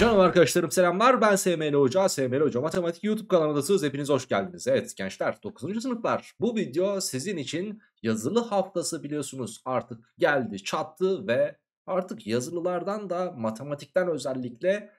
Canım arkadaşlarım selamlar ben SML Hoca, SML Hoca Matematik YouTube kanalındasınız hepiniz hoş geldiniz. Evet gençler 9. sınıflar bu video sizin için yazılı haftası biliyorsunuz artık geldi çattı ve artık yazılılardan da matematikten özellikle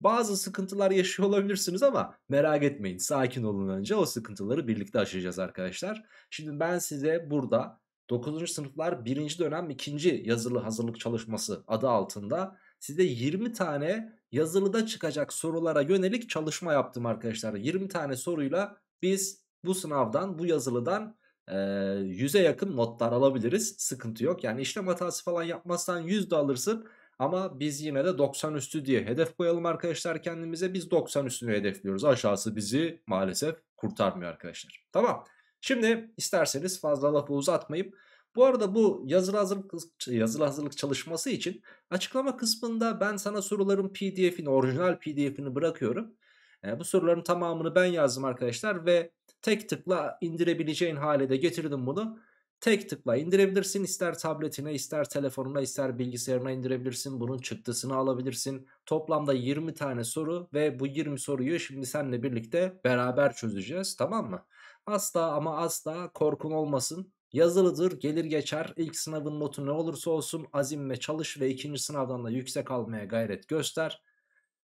bazı sıkıntılar yaşıyor olabilirsiniz ama merak etmeyin sakin olun önce o sıkıntıları birlikte aşacağız arkadaşlar. Şimdi ben size burada 9. sınıflar 1. dönem 2. yazılı hazırlık çalışması adı altında size 20 tane yazılıda çıkacak sorulara yönelik çalışma yaptım arkadaşlar. 20 tane soruyla biz bu sınavdan bu yazılıdan e, 100'e yakın notlar alabiliriz. Sıkıntı yok. Yani işlem hatası falan yapmazsan 100 de alırsın. Ama biz yine de 90 üstü diye hedef koyalım arkadaşlar kendimize. Biz 90 üstünü hedefliyoruz. Aşağısı bizi maalesef kurtarmıyor arkadaşlar. Tamam. Şimdi isterseniz fazla lafı uzatmayıp bu arada bu yazılı hazırlık, yazılı hazırlık çalışması için açıklama kısmında ben sana soruların pdf'ini orijinal pdf'ini bırakıyorum. E, bu soruların tamamını ben yazdım arkadaşlar ve tek tıkla indirebileceğin hale de getirdim bunu. Tek tıkla indirebilirsin ister tabletine ister telefonuna ister bilgisayarına indirebilirsin. Bunun çıktısını alabilirsin. Toplamda 20 tane soru ve bu 20 soruyu şimdi seninle birlikte beraber çözeceğiz tamam mı? Asla ama asla korkun olmasın Yazılıdır, gelir geçer. İlk sınavın notu ne olursa olsun azimle çalış ve ikinci sınavdan da yüksek almaya gayret göster.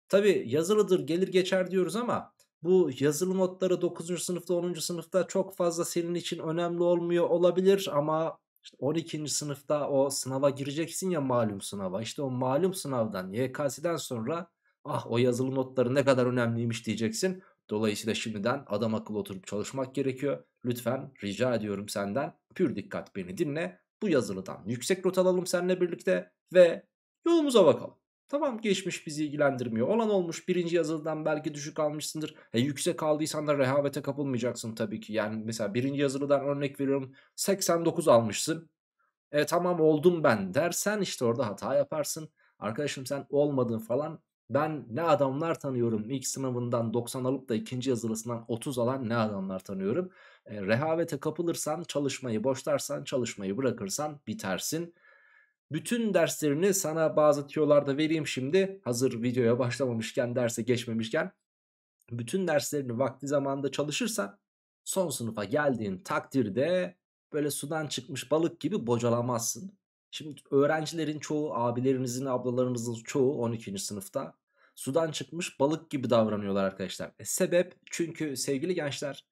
Tabi yazılıdır, gelir geçer diyoruz ama bu yazılı notları 9. sınıfta 10. sınıfta çok fazla senin için önemli olmuyor olabilir ama işte 12. sınıfta o sınava gireceksin ya malum sınava. İşte o malum sınavdan YKS'den sonra ah o yazılı notları ne kadar önemliymiş diyeceksin. Dolayısıyla şimdiden adam akıllı oturup çalışmak gerekiyor. Lütfen rica ediyorum senden pür dikkat beni dinle. Bu yazılıdan yüksek not alalım seninle birlikte ve yolumuza bakalım. Tamam geçmiş bizi ilgilendirmiyor. Olan olmuş birinci yazılıdan belki düşük almışsındır. E, yüksek aldıysan da rehavete kapılmayacaksın tabii ki. Yani mesela birinci yazılıdan örnek veriyorum 89 almışsın. E tamam oldum ben dersen işte orada hata yaparsın. Arkadaşım sen olmadın falan ben ne adamlar tanıyorum İlk sınavından 90 alıp da ikinci yazılısından 30 alan ne adamlar tanıyorum. E, rehavete kapılırsan çalışmayı boşlarsan çalışmayı bırakırsan bitersin. Bütün derslerini sana bazı tiyolarda vereyim şimdi hazır videoya başlamamışken derse geçmemişken. Bütün derslerini vakti zamanında çalışırsan son sınıfa geldiğin takdirde böyle sudan çıkmış balık gibi bocalamazsın. Şimdi öğrencilerin çoğu, abilerinizin, ablalarınızın çoğu 12. sınıfta sudan çıkmış balık gibi davranıyorlar arkadaşlar. E sebep çünkü sevgili gençler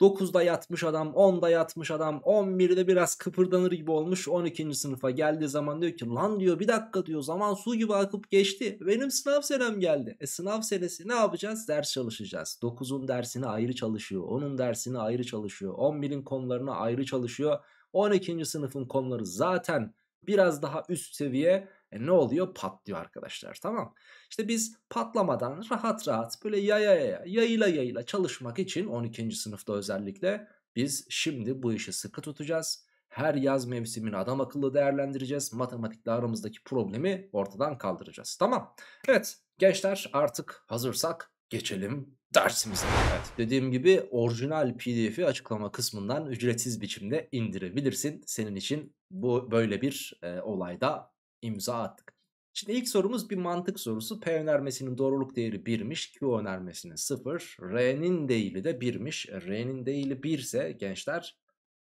9'da yatmış adam 10'da yatmış adam 11'de biraz kıpırdanır gibi olmuş 12. sınıfa geldiği zaman diyor ki lan diyor bir dakika diyor zaman su gibi akıp geçti benim sınav senem geldi. E sınav senesi ne yapacağız ders çalışacağız 9'un dersini ayrı çalışıyor 10'un dersini ayrı çalışıyor 11'in konularını ayrı çalışıyor 12. sınıfın konuları zaten biraz daha üst seviye e ne oluyor? Patlıyor arkadaşlar tamam. İşte biz patlamadan rahat rahat böyle yaya yaya yayla yayla çalışmak için 12. sınıfta özellikle biz şimdi bu işi sıkı tutacağız. Her yaz mevsimini adam akıllı değerlendireceğiz. Matematikle aramızdaki problemi ortadan kaldıracağız. Tamam. Evet gençler artık hazırsak geçelim dersimize. Evet dediğim gibi orijinal pdf'i açıklama kısmından ücretsiz biçimde indirebilirsin. Senin için bu böyle bir e, olayda imza attık. Şimdi ilk sorumuz bir mantık sorusu. P önermesinin doğruluk değeri 1'miş. Q önermesinin 0. R'nin değili de 1'miş. R'nin değili 1 ise gençler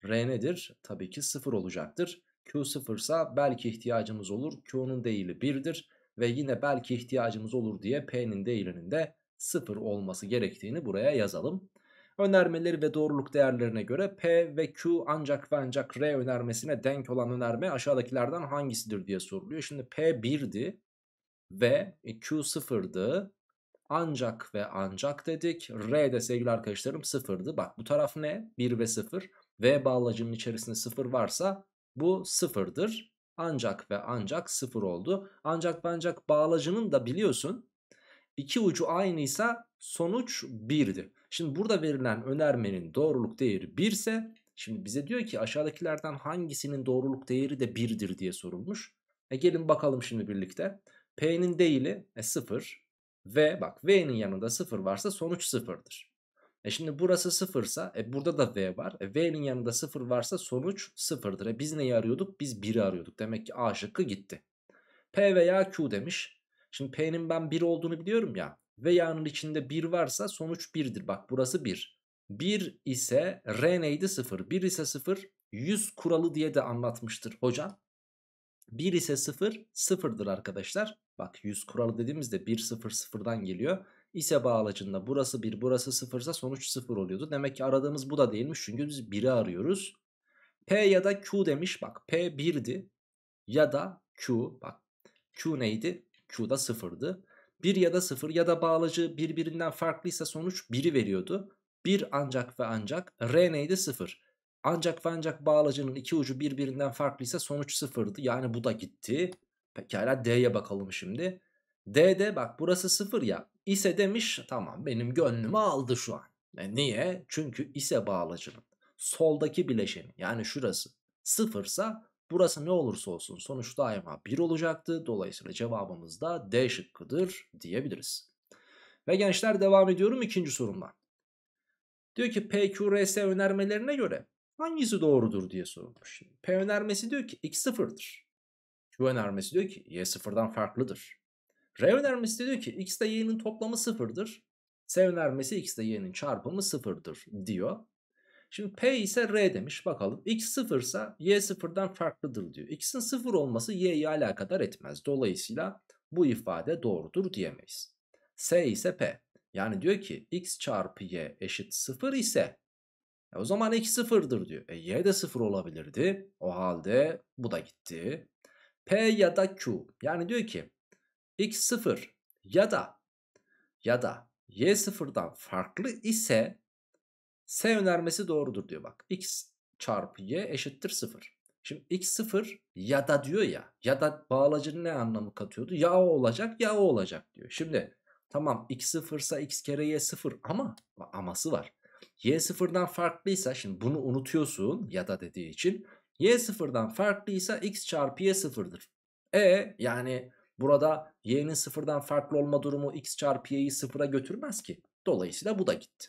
R nedir? Tabii ki 0 olacaktır. Q 0 ise belki ihtiyacımız olur. Q'nun değili 1'dir. Ve yine belki ihtiyacımız olur diye P'nin değilinin de 0 olması gerektiğini buraya yazalım. Önermeleri ve doğruluk değerlerine göre P ve Q ancak ve ancak R önermesine denk olan önerme aşağıdakilerden hangisidir diye soruluyor. Şimdi P 1'di ve Q 0'dı. Ancak ve ancak dedik. R de sevgili arkadaşlarım 0'dı. Bak bu taraf ne? 1 ve 0. V bağlacının içerisinde 0 varsa bu 0'dır. Ancak ve ancak 0 oldu. Ancak ve ancak bağlacının da biliyorsun iki ucu aynıysa sonuç 1'di. Şimdi burada verilen önermenin doğruluk değeri 1 ise şimdi bize diyor ki aşağıdakilerden hangisinin doğruluk değeri de 1'dir diye sorulmuş. E gelin bakalım şimdi birlikte. P'nin değili e, 0 ve bak V'nin yanında 0 varsa sonuç 0'dır. E şimdi burası 0 ise e burada da V var. E V'nin yanında 0 varsa sonuç 0'dır. E biz neyi arıyorduk? Biz 1'i arıyorduk. Demek ki A şıkkı gitti. P veya Q demiş. Şimdi P'nin ben 1 olduğunu biliyorum ya veya'nın içinde 1 varsa sonuç 1'dir. Bak burası 1. 1 ise R neydi 0. 1 ise 0 100 kuralı diye de anlatmıştır hocam. 1 ise 0 0'dır arkadaşlar. Bak 100 kuralı dediğimizde 1 0 0'dan geliyor. İse bağlacında burası 1 burası 0 ise sonuç 0 oluyordu. Demek ki aradığımız bu da değilmiş çünkü biz 1'i arıyoruz. P ya da Q demiş bak P 1'di ya da Q bak Q neydi? Q da 0'dı. 1 ya da 0 ya da bağlacı birbirinden farklıysa sonuç 1'i veriyordu. 1 ancak ve ancak R neydi 0. Ancak ve ancak bağlacının iki ucu birbirinden farklıysa sonuç 0'dı. Yani bu da gitti. Pekala D'ye bakalım şimdi. D'de bak burası 0 ya. İse demiş tamam benim gönlümü aldı şu an. E niye? Çünkü ise bağlacının soldaki bileşeni yani şurası sıfırsa Burası ne olursa olsun sonuç daima 1 olacaktı. Dolayısıyla cevabımız da D şıkkıdır diyebiliriz. Ve gençler devam ediyorum ikinci sorumdan. Diyor ki PQRS önermelerine göre hangisi doğrudur diye sorulmuş. P önermesi diyor ki x sıfırdır. Q önermesi diyor ki y sıfırdan farklıdır. R önermesi diyor ki x ile y'nin toplamı sıfırdır. S önermesi x ile y'nin çarpımı sıfırdır diyor. Şimdi P ise R demiş bakalım. X sıfırsa Y sıfırdan farklıdır diyor. X'in sıfır olması Y'yi alakadar etmez. Dolayısıyla bu ifade doğrudur diyemeyiz. S ise P. Yani diyor ki X çarpı Y eşit sıfır ise e o zaman X sıfırdır diyor. E Y de sıfır olabilirdi. O halde bu da gitti. P ya da Q. Yani diyor ki X sıfır ya da ya da Y sıfırdan farklı ise S önermesi doğrudur diyor bak. X çarpı y eşittir 0. Şimdi x 0 ya da diyor ya. Ya da bağlacının ne anlamı katıyordu? Ya o olacak ya o olacak diyor. Şimdi tamam x 0 ise x kere y 0 ama aması var. Y sıfırdan farklıysa şimdi bunu unutuyorsun ya da dediği için y sıfırdan farklıysa x çarpı y sıfırdır. E yani burada y'nin sıfırdan farklı olma durumu x çarpı y'yi sıfıra götürmez ki. Dolayısıyla bu da gitti.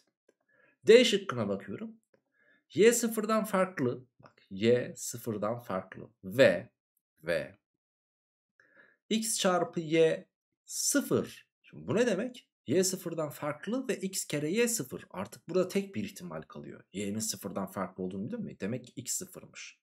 D şıkkına bakıyorum. Y sıfırdan farklı. Bak Y sıfırdan farklı. Ve ve X çarpı Y sıfır. Şimdi bu ne demek? Y sıfırdan farklı ve X kere Y sıfır. Artık burada tek bir ihtimal kalıyor. Y'nin sıfırdan farklı olduğunu biliyor mi? Demek ki X sıfırmış.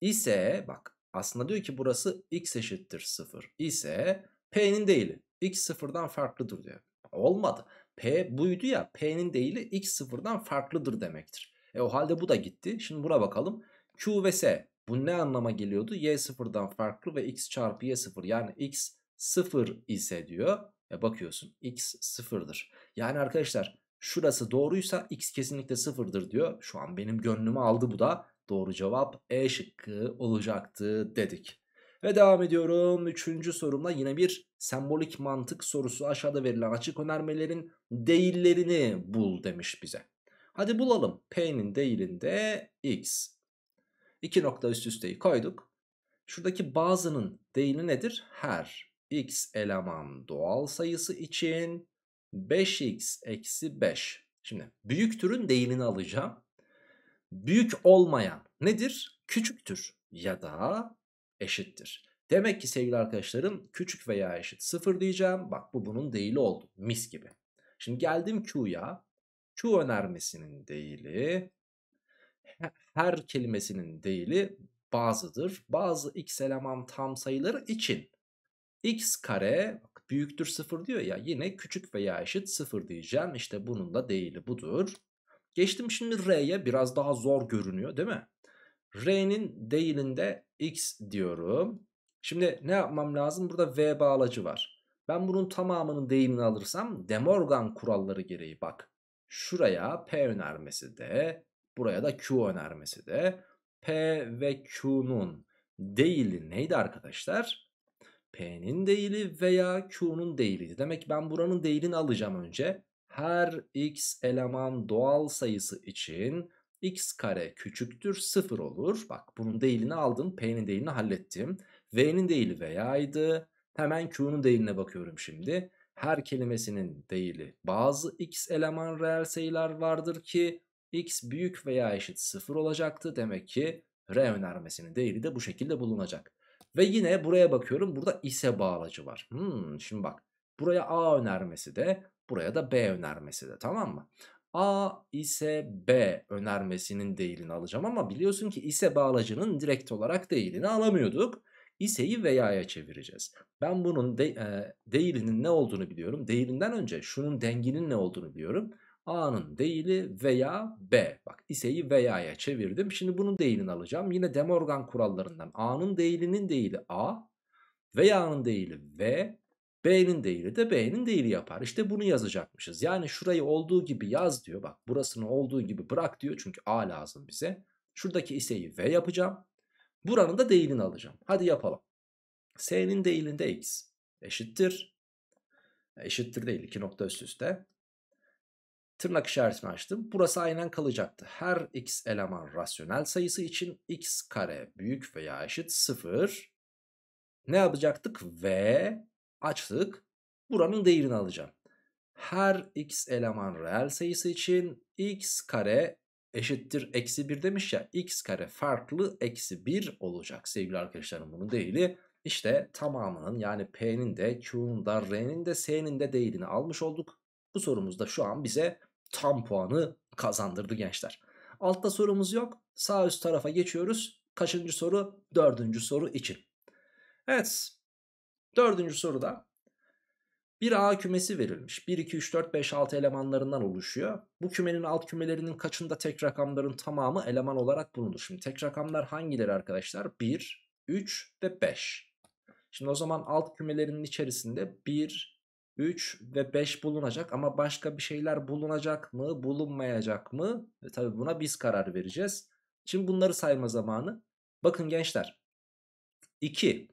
İse bak aslında diyor ki burası X eşittir sıfır. İse P'nin değili x sıfırdan farklıdır diyor. Olmadı. P buydu ya P'nin değili x sıfırdan farklıdır demektir. E o halde bu da gitti. Şimdi buna bakalım. Q ve S bu ne anlama geliyordu? Y sıfırdan farklı ve x çarpı y sıfır yani x sıfır ise diyor. E bakıyorsun x sıfırdır. Yani arkadaşlar şurası doğruysa x kesinlikle sıfırdır diyor. Şu an benim gönlümü aldı bu da. Doğru cevap E şıkkı olacaktı dedik. Ve devam ediyorum. Üçüncü sorumla yine bir sembolik mantık sorusu. Aşağıda verilen açık önermelerin değillerini bul demiş bize. Hadi bulalım. P'nin değilinde x. İki nokta üst üsteyi koyduk. Şuradaki bazının değili nedir? Her x eleman doğal sayısı için 5x eksi 5. Şimdi büyük türün değilini alacağım. Büyük olmayan nedir? Küçüktür ya da eşittir. Demek ki sevgili arkadaşlarım küçük veya eşit 0 diyeceğim. Bak bu bunun değili oldu. Mis gibi. Şimdi geldim Q'ya. Q önermesinin değili her kelimesinin değili bazıdır. Bazı x eleman tam sayıları için x kare büyüktür 0 diyor ya yine küçük veya eşit 0 diyeceğim. İşte bunun da değili budur. Geçtim şimdi R'ye biraz daha zor görünüyor değil mi? R'nin değilinde x diyorum. Şimdi ne yapmam lazım? Burada V bağlacı var. Ben bunun tamamının değimini alırsam De Morgan kuralları gereği bak. Şuraya P önermesi de, buraya da Q önermesi de. P ve Q'nun değili neydi arkadaşlar? P'nin değili veya Q'nun değiliydi. Demek ki ben buranın değilini alacağım önce. Her x eleman doğal sayısı için x kare küçüktür 0 olur. Bak bunun değilini aldım. P'nin değilini hallettim. V'nin değili V'yaydı. Hemen Q'nun değiline bakıyorum şimdi. Her kelimesinin değili bazı x eleman reel sayılar vardır ki x büyük veya eşit 0 olacaktı. Demek ki R önermesinin değili de bu şekilde bulunacak. Ve yine buraya bakıyorum burada ise bağlacı var. Hmm, şimdi bak buraya A önermesi de buraya da B önermesi de tamam mı? A ise B önermesinin değilini alacağım ama biliyorsun ki ise bağlacının direkt olarak değilini alamıyorduk. İse'yi veya'ya çevireceğiz. Ben bunun de, e, değilinin ne olduğunu biliyorum. Değilinden önce şunun denginin ne olduğunu biliyorum. A'nın değili veya B. Bak ise'yi veya'ya çevirdim. Şimdi bunun değilini alacağım. Yine Demorgan kurallarından A'nın değilinin değili A. Veya'nın değili V. B'nin değeri de B'nin değeri yapar. İşte bunu yazacakmışız. Yani şurayı olduğu gibi yaz diyor. Bak burasını olduğu gibi bırak diyor. Çünkü A lazım bize. Şuradaki iseyi V yapacağım. Buranın da değilini alacağım. Hadi yapalım. S'nin değilinde X eşittir. E, eşittir değil. iki nokta üst üste. Tırnak işaretini açtım. Burası aynen kalacaktı. Her x eleman rasyonel sayısı için x kare büyük veya eşit 0. Ne yapacaktık? V açtık. Buranın değerini alacağım. Her x eleman reel sayısı için x kare eşittir eksi 1 demiş ya x kare farklı eksi 1 olacak sevgili arkadaşlarım bunun değili. İşte tamamının yani p'nin de q'nun da r'nin de s'nin de değerini almış olduk. Bu sorumuzda şu an bize tam puanı kazandırdı gençler. Altta sorumuz yok sağ üst tarafa geçiyoruz. Kaçıncı soru? Dördüncü soru için. Evet Dördüncü soruda bir A kümesi verilmiş. 1, 2, 3, 4, 5, 6 elemanlarından oluşuyor. Bu kümenin alt kümelerinin kaçında tek rakamların tamamı eleman olarak bulunur? Şimdi tek rakamlar hangileri arkadaşlar? 1, 3 ve 5. Şimdi o zaman alt kümelerinin içerisinde 1, 3 ve 5 bulunacak ama başka bir şeyler bulunacak mı, bulunmayacak mı? E tabi buna biz karar vereceğiz. Şimdi bunları sayma zamanı. Bakın gençler. 2,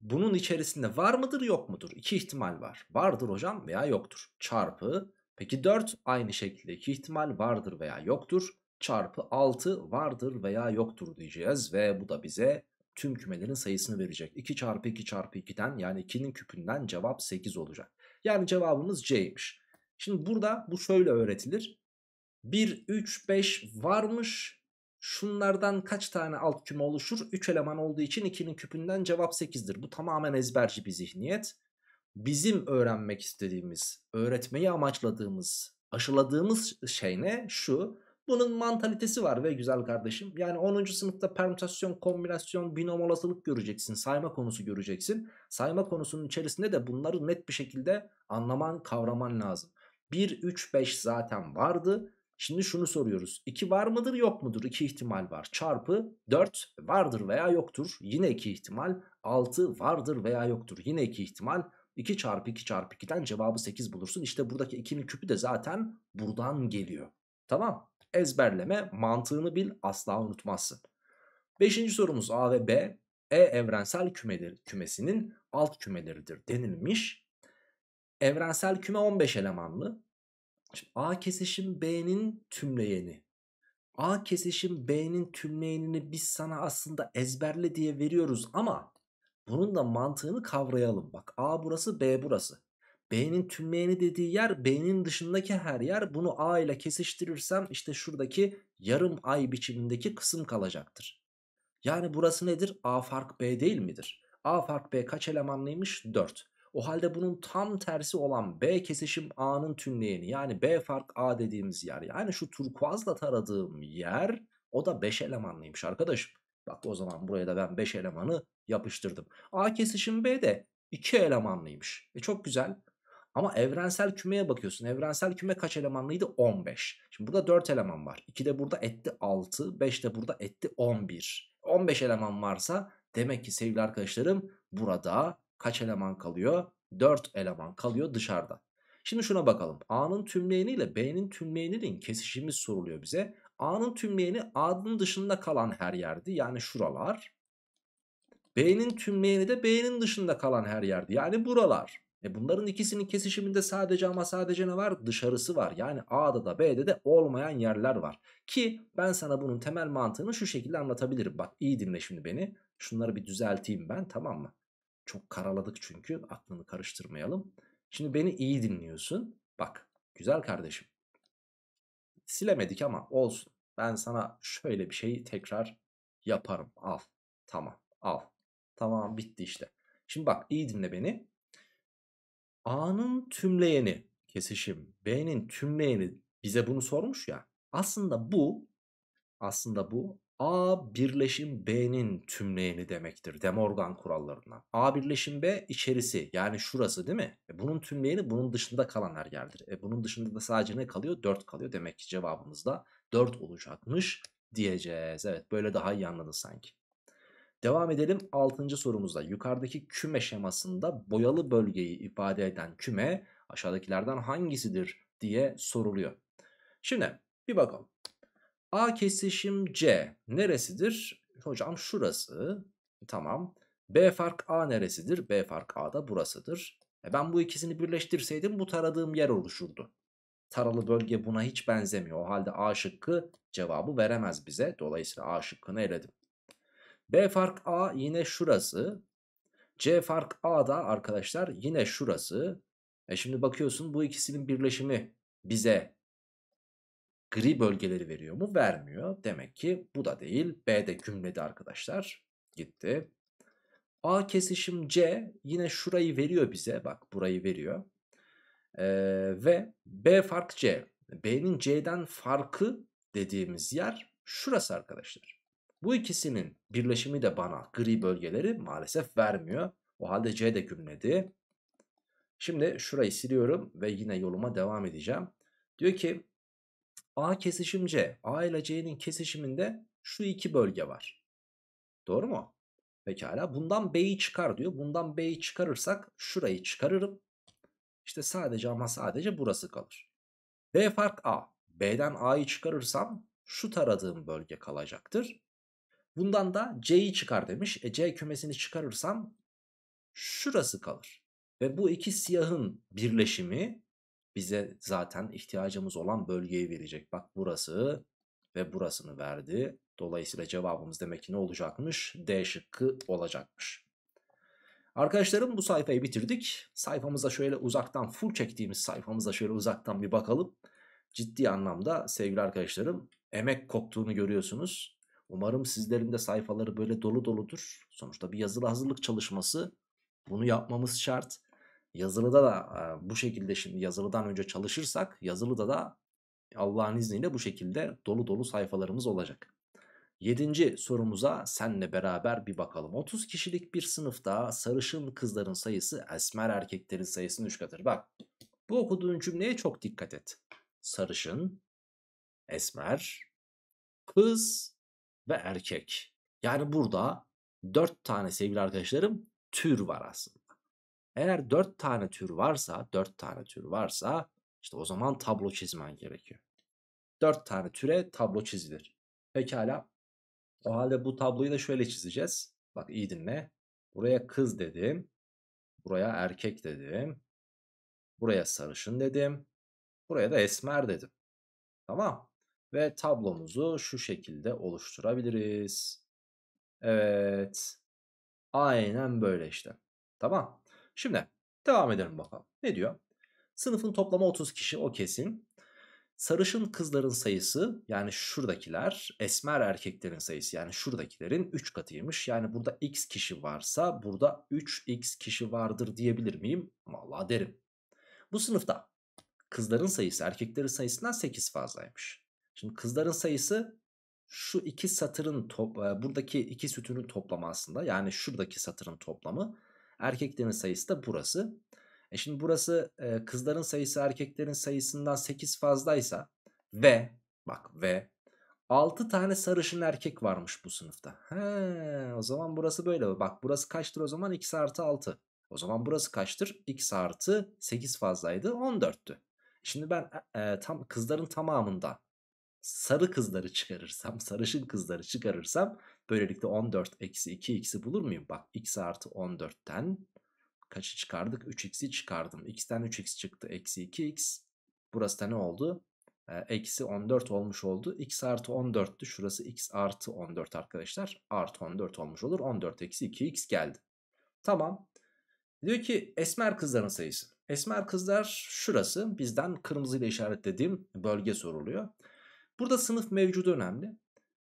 bunun içerisinde var mıdır yok mudur? İki ihtimal var. Vardır hocam veya yoktur. Çarpı peki 4 aynı şekilde iki ihtimal vardır veya yoktur. Çarpı 6 vardır veya yoktur diyeceğiz ve bu da bize tüm kümelerin sayısını verecek. 2 çarpı 2 çarpı 2'den yani 2'nin küpünden cevap 8 olacak. Yani cevabımız C'ymiş. Şimdi burada bu şöyle öğretilir. 1, 3, 5 varmış Şunlardan kaç tane alt küme oluşur? 3 eleman olduğu için 2'nin küpünden cevap 8'dir. Bu tamamen ezberci bir zihniyet. Bizim öğrenmek istediğimiz, öğretmeyi amaçladığımız, aşıladığımız şey ne? Şu. Bunun mantalitesi var ve güzel kardeşim. Yani 10. sınıfta permütasyon, kombinasyon, binom olasılık göreceksin. Sayma konusu göreceksin. Sayma konusunun içerisinde de bunları net bir şekilde anlaman, kavraman lazım. 1, 3, 5 zaten vardı. Şimdi şunu soruyoruz. 2 var mıdır yok mudur? 2 ihtimal var. Çarpı 4 vardır veya yoktur. Yine 2 ihtimal. 6 vardır veya yoktur. Yine 2 ihtimal. 2 çarpı 2 çarpı 2'den cevabı 8 bulursun. İşte buradaki 2'nin küpü de zaten buradan geliyor. Tamam. Ezberleme mantığını bil asla unutmazsın. Beşinci sorumuz A ve B. E evrensel kümeleri, kümesinin alt kümeleridir denilmiş. Evrensel küme 15 elemanlı. Şimdi A kesişim B'nin tümleyeni. A kesişim B'nin tümleyenini biz sana aslında ezberle diye veriyoruz ama bunun da mantığını kavrayalım. Bak A burası B burası. B'nin tümleyeni dediği yer B'nin dışındaki her yer bunu A ile kesiştirirsem işte şuradaki yarım ay biçimindeki kısım kalacaktır. Yani burası nedir? A fark B değil midir? A fark B kaç elemanlıymış? 4. O halde bunun tam tersi olan B kesişim A'nın tümleyeni yani B fark A dediğimiz yer yani şu turkuazla taradığım yer o da 5 elemanlıymış arkadaşım. Bak o zaman buraya da ben 5 elemanı yapıştırdım. A kesişim B de 2 elemanlıymış. E çok güzel. Ama evrensel kümeye bakıyorsun. Evrensel küme kaç elemanlıydı? 15. Şimdi burada 4 eleman var. 2 de burada etti 6. 5 de burada etti 11. 15 eleman varsa demek ki sevgili arkadaşlarım burada Kaç eleman kalıyor? 4 eleman kalıyor dışarıda. Şimdi şuna bakalım. A'nın tümleyeni ile B'nin tümleyeninin kesişimi soruluyor bize. A'nın tümleyeni A'nın dışında kalan her yerdi. Yani şuralar. B'nin tümleyeni de B'nin dışında kalan her yerdi. Yani buralar. E bunların ikisinin kesişiminde sadece ama sadece ne var? Dışarısı var. Yani A'da da B'de de olmayan yerler var. Ki ben sana bunun temel mantığını şu şekilde anlatabilirim. Bak iyi dinle şimdi beni. Şunları bir düzelteyim ben tamam mı? Çok karaladık çünkü aklını karıştırmayalım. Şimdi beni iyi dinliyorsun. Bak güzel kardeşim. Silemedik ama olsun. Ben sana şöyle bir şeyi tekrar yaparım. Al. Tamam. Al. Tamam bitti işte. Şimdi bak iyi dinle beni. A'nın tümleyeni kesişim B'nin tümleyeni bize bunu sormuş ya. Aslında bu aslında bu A birleşim B'nin tümleyeni demektir. Demorgan Morgan kurallarından. A birleşim B içerisi yani şurası değil mi? E bunun tümleyeni bunun dışında kalan her yerdir. E bunun dışında da sadece ne kalıyor? 4 kalıyor. Demek ki cevabımız da 4 olacakmış diyeceğiz. Evet böyle daha iyi anladın sanki. Devam edelim 6. sorumuzda. Yukarıdaki küme şemasında boyalı bölgeyi ifade eden küme aşağıdakilerden hangisidir diye soruluyor. Şimdi bir bakalım. A kesişim C neresidir? Hocam şurası. E, tamam. B fark A neresidir? B fark A da burasıdır. E ben bu ikisini birleştirseydim bu taradığım yer oluşurdu. Taralı bölge buna hiç benzemiyor. O halde A şıkkı cevabı veremez bize. Dolayısıyla A şıkkını eledim. B fark A yine şurası. C fark A da arkadaşlar yine şurası. E şimdi bakıyorsun bu ikisinin birleşimi bize gri bölgeleri veriyor mu? Vermiyor. Demek ki bu da değil. B de kümledi arkadaşlar. Gitti. A kesişim C yine şurayı veriyor bize. Bak burayı veriyor. Ee, ve B fark C. B'nin C'den farkı dediğimiz yer şurası arkadaşlar. Bu ikisinin birleşimi de bana gri bölgeleri maalesef vermiyor. O halde C de kümledi. Şimdi şurayı siliyorum ve yine yoluma devam edeceğim. Diyor ki A kesişim C. A ile C'nin kesişiminde şu iki bölge var. Doğru mu? Pekala. Bundan B'yi çıkar diyor. Bundan B'yi çıkarırsak şurayı çıkarırım. İşte sadece ama sadece burası kalır. B fark A. B'den A'yı çıkarırsam şu taradığım bölge kalacaktır. Bundan da C'yi çıkar demiş. E C kümesini çıkarırsam şurası kalır. Ve bu iki siyahın birleşimi bize zaten ihtiyacımız olan bölgeyi verecek. Bak burası ve burasını verdi. Dolayısıyla cevabımız demek ki ne olacakmış? D şıkkı olacakmış. Arkadaşlarım bu sayfayı bitirdik. Sayfamıza şöyle uzaktan full çektiğimiz sayfamıza şöyle uzaktan bir bakalım. Ciddi anlamda sevgili arkadaşlarım emek koktuğunu görüyorsunuz. Umarım sizlerin de sayfaları böyle dolu doludur. Sonuçta bir yazılı hazırlık çalışması. Bunu yapmamız şart. Yazılıda da e, bu şekilde şimdi yazılıdan önce çalışırsak yazılıda da Allah'ın izniyle bu şekilde dolu dolu sayfalarımız olacak. Yedinci sorumuza senle beraber bir bakalım. 30 kişilik bir sınıfta sarışın kızların sayısı esmer erkeklerin sayısının 3 katıdır. Bak bu okuduğun cümleye çok dikkat et. Sarışın, esmer, kız ve erkek. Yani burada 4 tane sevgili arkadaşlarım tür var aslında. Eğer 4 tane tür varsa, 4 tane tür varsa işte o zaman tablo çizmen gerekiyor. 4 tane türe tablo çizilir. Pekala. O halde bu tabloyu da şöyle çizeceğiz. Bak iyi dinle. Buraya kız dedim. Buraya erkek dedim. Buraya sarışın dedim. Buraya da esmer dedim. Tamam. Ve tablomuzu şu şekilde oluşturabiliriz. Evet. Aynen böyle işte. Tamam. Şimdi devam edelim bakalım. Ne diyor? Sınıfın toplamı 30 kişi o kesin. Sarışın kızların sayısı yani şuradakiler esmer erkeklerin sayısı yani şuradakilerin 3 katıymış. Yani burada x kişi varsa burada 3x kişi vardır diyebilir miyim? Vallahi derim. Bu sınıfta kızların sayısı erkeklerin sayısından 8 fazlaymış. Şimdi kızların sayısı şu iki satırın top, e, buradaki iki sütünün toplamı aslında yani şuradaki satırın toplamı Erkeklerin sayısı da burası. E şimdi burası e, kızların sayısı erkeklerin sayısından 8 fazlaysa ve bak ve 6 tane sarışın erkek varmış bu sınıfta. He, o zaman burası böyle. Bak burası kaçtır o zaman? x artı 6. O zaman burası kaçtır? x artı 8 fazlaydı 14'tü. Şimdi ben e, e tam kızların tamamından sarı kızları çıkarırsam, sarışın kızları çıkarırsam Böylelikle 14 eksi 2x'i bulur muyum? Bak x artı 14'ten kaçı çıkardık? 3x'i çıkardım. x'ten 3x çıktı. Eksi 2x. Burası da ne oldu? Ee, eksi 14 olmuş oldu. x artı 14'tü. Şurası x artı 14 arkadaşlar. Artı 14 olmuş olur. 14 eksi 2x geldi. Tamam. Diyor ki esmer kızların sayısı. Esmer kızlar şurası. Bizden kırmızıyla işaretlediğim bölge soruluyor. Burada sınıf mevcudu önemli.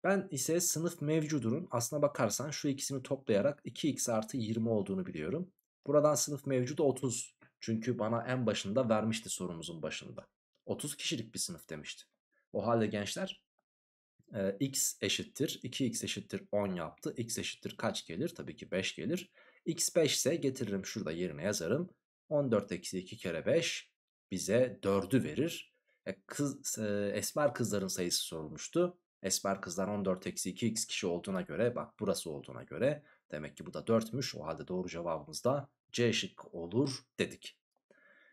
Ben ise sınıf mevcudunun aslına bakarsan şu ikisini toplayarak 2x artı 20 olduğunu biliyorum. Buradan sınıf mevcudu 30. Çünkü bana en başında vermişti sorumuzun başında. 30 kişilik bir sınıf demişti. O halde gençler e, x eşittir 2x eşittir 10 yaptı. x eşittir kaç gelir? Tabii ki 5 gelir. x 5 ise getiririm şurada yerine yazarım. 14 eksi 2 kere 5 bize 4'ü verir. E, kız, e, esmer kızların sayısı sorulmuştu. Esmer kızlar 14-2x kişi olduğuna göre bak burası olduğuna göre demek ki bu da 4'müş. O halde doğru cevabımız da C şık olur dedik.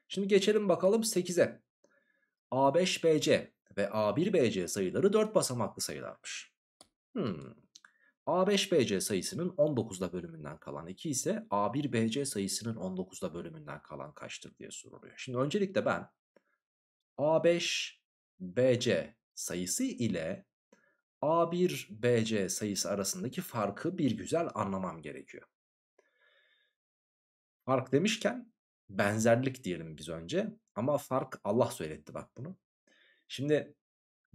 Şimdi geçelim bakalım 8'e. A5BC ve A1BC sayıları 4 basamaklı sayılarmış. Hmm. A5BC sayısının 19'da bölümünden kalan 2 ise A1BC sayısının 19'da bölümünden kalan kaçtır diye soruluyor. Şimdi öncelikle ben A5BC sayısı ile A1-BC sayısı arasındaki farkı bir güzel anlamam gerekiyor. Fark demişken benzerlik diyelim biz önce. Ama fark Allah söyletti bak bunu. Şimdi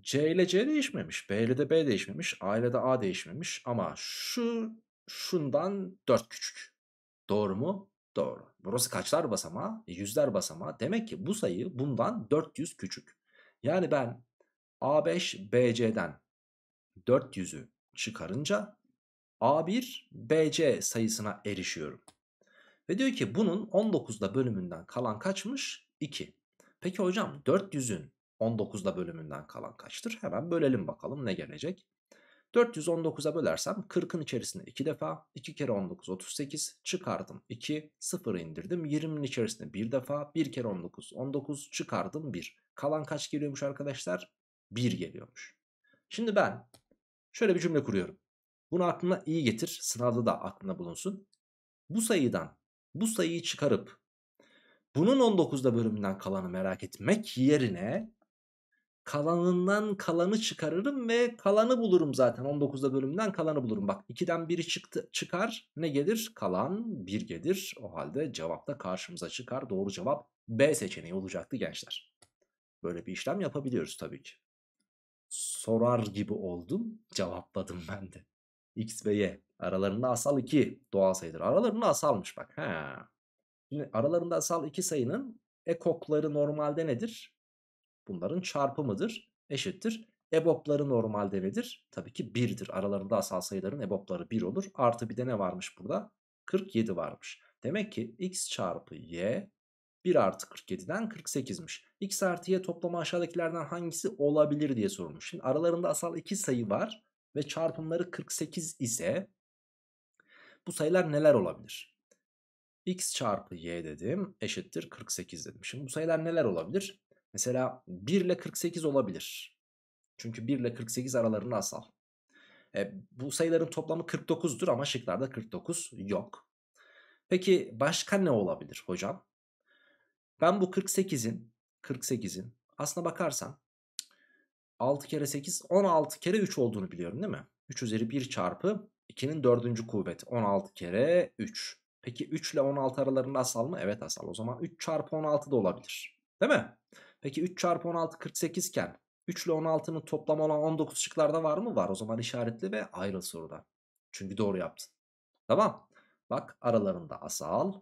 C ile C değişmemiş. B ile de B değişmemiş. A ile de A değişmemiş. Ama şu şundan 4 küçük. Doğru mu? Doğru. Burası kaçlar basamağı? E, yüzler basamağı. Demek ki bu sayı bundan 400 küçük. Yani ben A5 BC'den 400'ü çıkarınca A1 BC sayısına erişiyorum. Ve diyor ki bunun 19'da bölümünden kalan kaçmış? 2. Peki hocam 400'ün 19'da bölümünden kalan kaçtır? Hemen bölelim bakalım ne gelecek. 419'a bölersem 40'ın içerisinde 2 defa 2 kere 19 38 çıkardım 2 0 indirdim 20'nin içerisinde 1 defa 1 kere 19 19 çıkardım 1 kalan kaç geliyormuş arkadaşlar 1 geliyormuş. Şimdi ben Şöyle bir cümle kuruyorum. Bunu aklına iyi getir. Sınavda da aklına bulunsun. Bu sayıdan bu sayıyı çıkarıp bunun 19'da bölümünden kalanı merak etmek yerine kalanından kalanı çıkarırım ve kalanı bulurum zaten. 19'da bölümünden kalanı bulurum. Bak 2'den 1'i çıktı, çıkar ne gelir? Kalan 1 gelir. O halde cevap da karşımıza çıkar. Doğru cevap B seçeneği olacaktı gençler. Böyle bir işlem yapabiliyoruz tabii ki sorar gibi oldum. Cevapladım ben de. X ve Y. Aralarında asal 2 doğal sayıdır. Aralarında asalmış bak. He. Şimdi aralarında asal 2 sayının ekokları normalde nedir? Bunların çarpımıdır. Eşittir. EBOB'ları normalde nedir? Tabii ki 1'dir. Aralarında asal sayıların EBOB'ları 1 olur. Artı bir de ne varmış burada? 47 varmış. Demek ki x çarpı y 1 artı 47'den 48'miş. X artı Y toplama aşağıdakilerden hangisi olabilir diye sormuş. Şimdi aralarında asal 2 sayı var ve çarpımları 48 ise bu sayılar neler olabilir? X çarpı Y dedim eşittir 48 dedim. Şimdi bu sayılar neler olabilir? Mesela 1 ile 48 olabilir. Çünkü 1 ile 48 aralarında asal. E, bu sayıların toplamı 49'dur ama şıklarda 49 yok. Peki başka ne olabilir hocam? Ben bu 48'in 48'in aslına bakarsan 6 kere 8 16 kere 3 olduğunu biliyorum değil mi? 3 üzeri 1 çarpı 2'nin 4. kuvveti 16 kere 3. Peki 3 ile 16 aralarında asal mı? Evet asal. O zaman 3 çarpı 16 da olabilir. Değil mi? Peki 3 çarpı 16 48 iken 3 ile 16'nın toplamı olan 19 şıklarda var mı? Var. O zaman işaretli ve ayrı soruda. Çünkü doğru yaptın. Tamam. Bak aralarında asal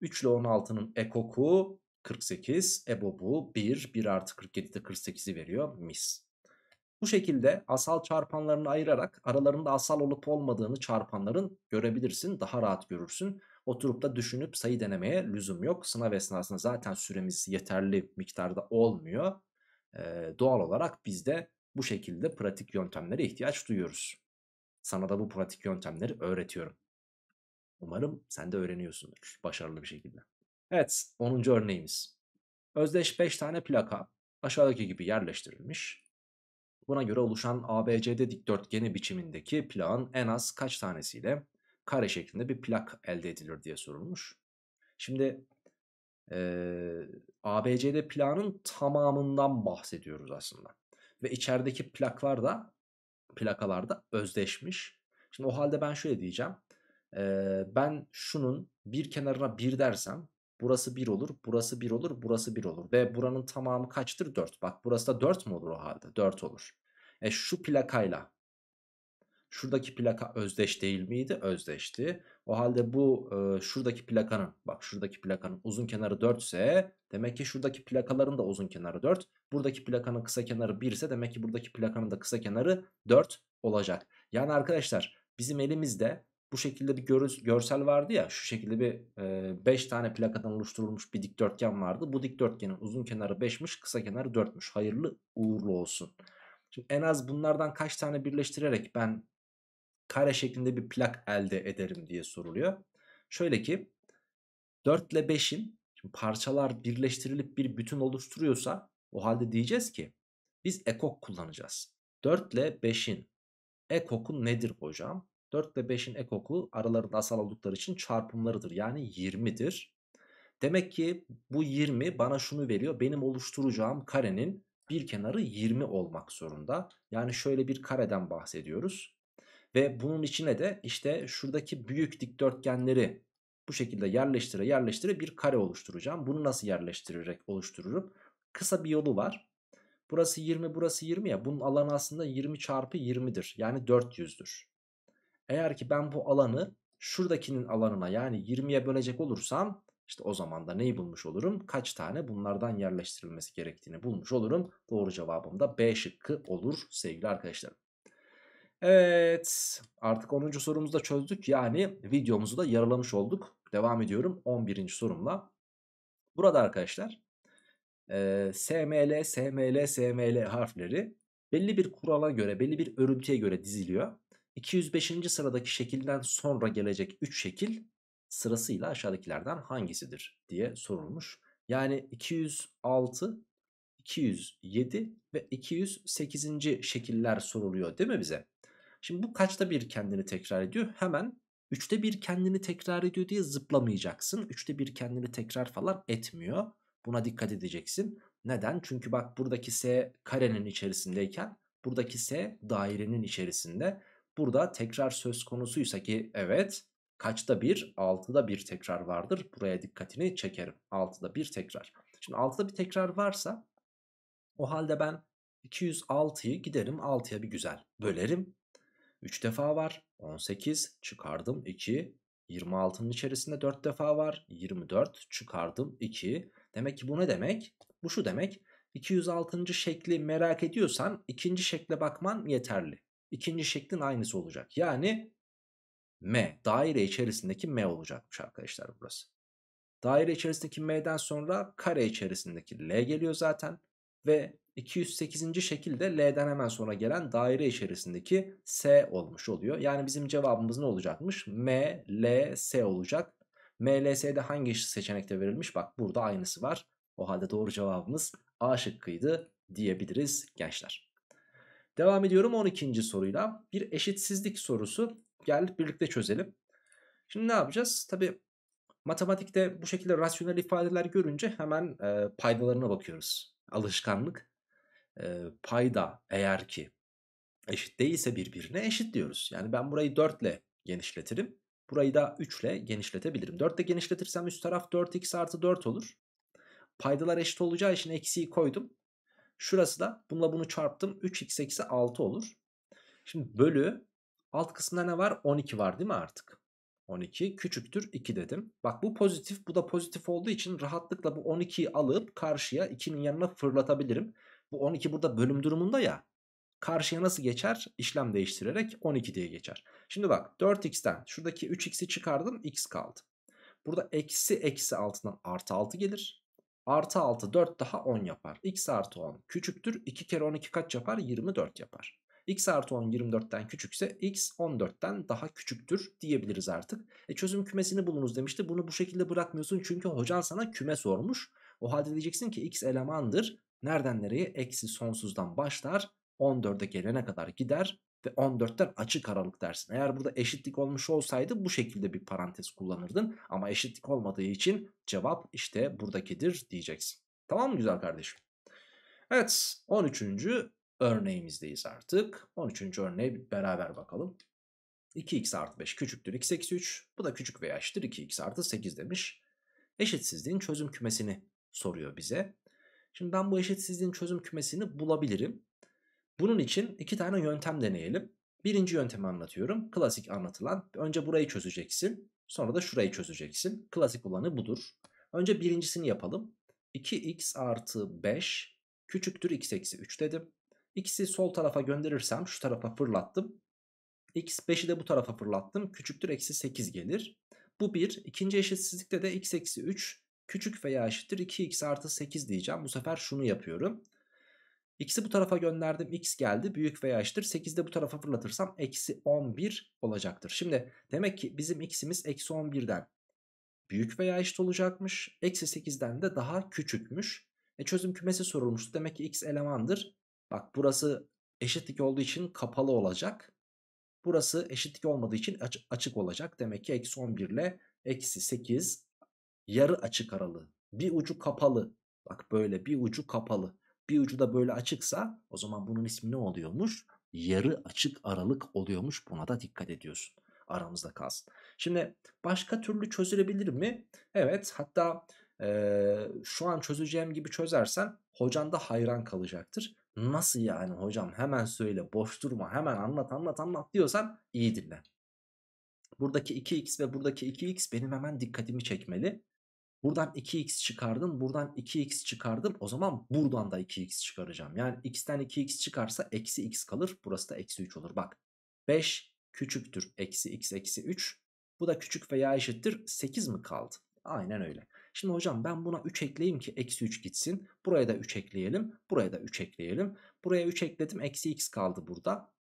3 ile 16'nın ekoku 48. Ebobu 1. 1 artı 47 de 48'i veriyor. Mis. Bu şekilde asal çarpanlarını ayırarak aralarında asal olup olmadığını çarpanların görebilirsin. Daha rahat görürsün. Oturup da düşünüp sayı denemeye lüzum yok. Sınav esnasında zaten süremiz yeterli miktarda olmuyor. Ee, doğal olarak biz de bu şekilde pratik yöntemlere ihtiyaç duyuyoruz. Sana da bu pratik yöntemleri öğretiyorum. Umarım sen de öğreniyorsundur başarılı bir şekilde. Evet 10. örneğimiz. Özdeş 5 tane plaka aşağıdaki gibi yerleştirilmiş. Buna göre oluşan ABCD dikdörtgeni biçimindeki plağın en az kaç tanesiyle kare şeklinde bir plak elde edilir diye sorulmuş. Şimdi e, ABCD plağının tamamından bahsediyoruz aslında. Ve içerideki plaklar da plakalarda özdeşmiş. Şimdi o halde ben şöyle diyeceğim. Ee, ben şunun bir kenarına 1 dersem burası 1 olur, burası 1 olur, burası 1 olur. Ve buranın tamamı kaçtır? 4. Bak burası da 4 mü olur o halde? 4 olur. E şu plakayla şuradaki plaka özdeş değil miydi? Özdeşti. O halde bu e, şuradaki plakanın bak şuradaki plakanın uzun kenarı 4 ise demek ki şuradaki plakaların da uzun kenarı 4. Buradaki plakanın kısa kenarı 1 ise demek ki buradaki plakanın da kısa kenarı 4 olacak. Yani arkadaşlar bizim elimizde bu şekilde bir görüntü, görsel vardı ya şu şekilde bir 5 e, tane plakadan oluşturulmuş bir dikdörtgen vardı. Bu dikdörtgenin uzun kenarı 5'miş kısa kenarı 4'müş. Hayırlı uğurlu olsun. Şimdi en az bunlardan kaç tane birleştirerek ben kare şeklinde bir plak elde ederim diye soruluyor. Şöyle ki 4 ile 5'in parçalar birleştirilip bir bütün oluşturuyorsa o halde diyeceğiz ki biz ekok kullanacağız. 4 ile 5'in ekoku nedir hocam? 4 ve 5'in ekoklu aralarında asal oldukları için çarpımlarıdır. Yani 20'dir. Demek ki bu 20 bana şunu veriyor. Benim oluşturacağım karenin bir kenarı 20 olmak zorunda. Yani şöyle bir kareden bahsediyoruz. Ve bunun içine de işte şuradaki büyük dikdörtgenleri bu şekilde yerleştire yerleştire bir kare oluşturacağım. Bunu nasıl yerleştirerek oluştururum? Kısa bir yolu var. Burası 20 burası 20 ya bunun alanı aslında 20 çarpı 20'dir. Yani 400'dür. Eğer ki ben bu alanı şuradakinin alanına yani 20'ye bölecek olursam işte o zaman da neyi bulmuş olurum? Kaç tane bunlardan yerleştirilmesi gerektiğini bulmuş olurum. Doğru cevabım da B şıkkı olur sevgili arkadaşlar. Evet artık 10. sorumuzu da çözdük. Yani videomuzu da yaralamış olduk. Devam ediyorum 11. sorumla. Burada arkadaşlar e, SML, SML, SML harfleri belli bir kurala göre, belli bir örüntüye göre diziliyor. 205. sıradaki şekilden sonra gelecek 3 şekil sırasıyla aşağıdakilerden hangisidir diye sorulmuş. Yani 206, 207 ve 208. şekiller soruluyor değil mi bize? Şimdi bu kaçta bir kendini tekrar ediyor? Hemen 3'te bir kendini tekrar ediyor diye zıplamayacaksın. 3'te bir kendini tekrar falan etmiyor. Buna dikkat edeceksin. Neden? Çünkü bak buradaki S karenin içerisindeyken buradaki S dairenin içerisinde. Burada tekrar söz konusuysa ki evet kaçta bir? 6'da bir tekrar vardır. Buraya dikkatini çekerim. 6'da bir tekrar. Şimdi 6'da bir tekrar varsa o halde ben 206'yı giderim 6'ya bir güzel bölerim. 3 defa var 18 çıkardım 2 26'nın içerisinde 4 defa var 24 çıkardım 2 demek ki bu ne demek bu şu demek 206. şekli merak ediyorsan ikinci şekle bakman yeterli İkinci şeklin aynısı olacak. Yani M daire içerisindeki M olacakmış arkadaşlar burası. Daire içerisindeki M'den sonra kare içerisindeki L geliyor zaten ve 208. şekilde L'den hemen sonra gelen daire içerisindeki S olmuş oluyor. Yani bizim cevabımız ne olacakmış? M, L, S olacak. M, L, S'de hangi seçenekte verilmiş? Bak burada aynısı var. O halde doğru cevabımız A şıkkıydı diyebiliriz gençler. Devam ediyorum 12. soruyla. Bir eşitsizlik sorusu. Geldik birlikte çözelim. Şimdi ne yapacağız? Tabii matematikte bu şekilde rasyonel ifadeler görünce hemen e, paydalarına bakıyoruz. Alışkanlık. E, payda eğer ki eşit değilse birbirine eşit diyoruz. Yani ben burayı 4 ile genişletirim. Burayı da 3 ile genişletebilirim. 4 ile genişletirsem üst taraf 4x artı 4 olur. Paydalar eşit olacağı için eksiği koydum. Şurası da bununla bunu çarptım. 3x eksi 6 olur. Şimdi bölü alt kısımda ne var? 12 var değil mi artık? 12 küçüktür 2 dedim. Bak bu pozitif bu da pozitif olduğu için rahatlıkla bu 12'yi alıp karşıya 2'nin yanına fırlatabilirim. Bu 12 burada bölüm durumunda ya. Karşıya nasıl geçer? İşlem değiştirerek 12 diye geçer. Şimdi bak 4x'ten şuradaki 3x'i çıkardım x kaldı. Burada eksi eksi altından artı 6 gelir. Artı 6 4 daha 10 yapar. X artı 10 küçüktür. 2 kere 12 kaç yapar? 24 yapar. X artı 10 24'ten küçükse X 14'ten daha küçüktür diyebiliriz artık. E çözüm kümesini bulunuz demişti. Bunu bu şekilde bırakmıyorsun çünkü hocan sana küme sormuş. O halde diyeceksin ki X elemandır. Nereden nereye? Eksi sonsuzdan başlar. 14'e gelene kadar gider ve 14'ler açık aralık dersin. Eğer burada eşitlik olmuş olsaydı bu şekilde bir parantez kullanırdın. Ama eşitlik olmadığı için cevap işte buradakidir diyeceksin. Tamam mı güzel kardeşim? Evet 13. örneğimizdeyiz artık. 13. örneğe beraber bakalım. 2x artı 5 küçüktür x eksi 3. Bu da küçük veya eşittir 2x artı 8 demiş. Eşitsizliğin çözüm kümesini soruyor bize. Şimdi ben bu eşitsizliğin çözüm kümesini bulabilirim. Bunun için iki tane yöntem deneyelim. Birinci yöntemi anlatıyorum. Klasik anlatılan. Önce burayı çözeceksin. Sonra da şurayı çözeceksin. Klasik olanı budur. Önce birincisini yapalım. 2x artı 5 küçüktür x eksi 3 dedim. X'i sol tarafa gönderirsem şu tarafa fırlattım. X 5'i de bu tarafa fırlattım. Küçüktür eksi 8 gelir. Bu bir. İkinci eşitsizlikte de x eksi 3 küçük veya eşittir 2x artı 8 diyeceğim. Bu sefer şunu yapıyorum. X'i bu tarafa gönderdim x geldi büyük veya eşittir 8'de bu tarafa fırlatırsam eksi 11 olacaktır. Şimdi demek ki bizim x'imiz eksi 11'den büyük veya eşit olacakmış. Eksi 8'den de daha küçükmüş. E çözüm kümesi sorulmuştu. Demek ki x elemandır. Bak burası eşitlik olduğu için kapalı olacak. Burası eşitlik olmadığı için açık olacak. Demek ki eksi 11 ile eksi 8 yarı açık aralığı. Bir ucu kapalı. Bak böyle bir ucu kapalı bir ucu da böyle açıksa o zaman bunun ismi ne oluyormuş? Yarı açık aralık oluyormuş. Buna da dikkat ediyorsun. Aramızda kalsın. Şimdi başka türlü çözülebilir mi? Evet hatta ee, şu an çözeceğim gibi çözersen hocan da hayran kalacaktır. Nasıl yani hocam hemen söyle boş durma hemen anlat anlat anlat diyorsan iyi dinle. Buradaki 2x ve buradaki 2x benim hemen dikkatimi çekmeli. Buradan 2x çıkardım. Buradan 2x çıkardım. O zaman buradan da 2x çıkaracağım. Yani x'ten 2x çıkarsa eksi x kalır. Burası da eksi 3 olur. Bak 5 küçüktür. Eksi x eksi 3. Bu da küçük veya eşittir. 8 mi kaldı? Aynen öyle. Şimdi hocam ben buna 3 ekleyeyim ki eksi 3 gitsin. Buraya da 3 ekleyelim. Buraya da 3 ekleyelim. Buraya 3 ekledim. Eksi x kaldı burada.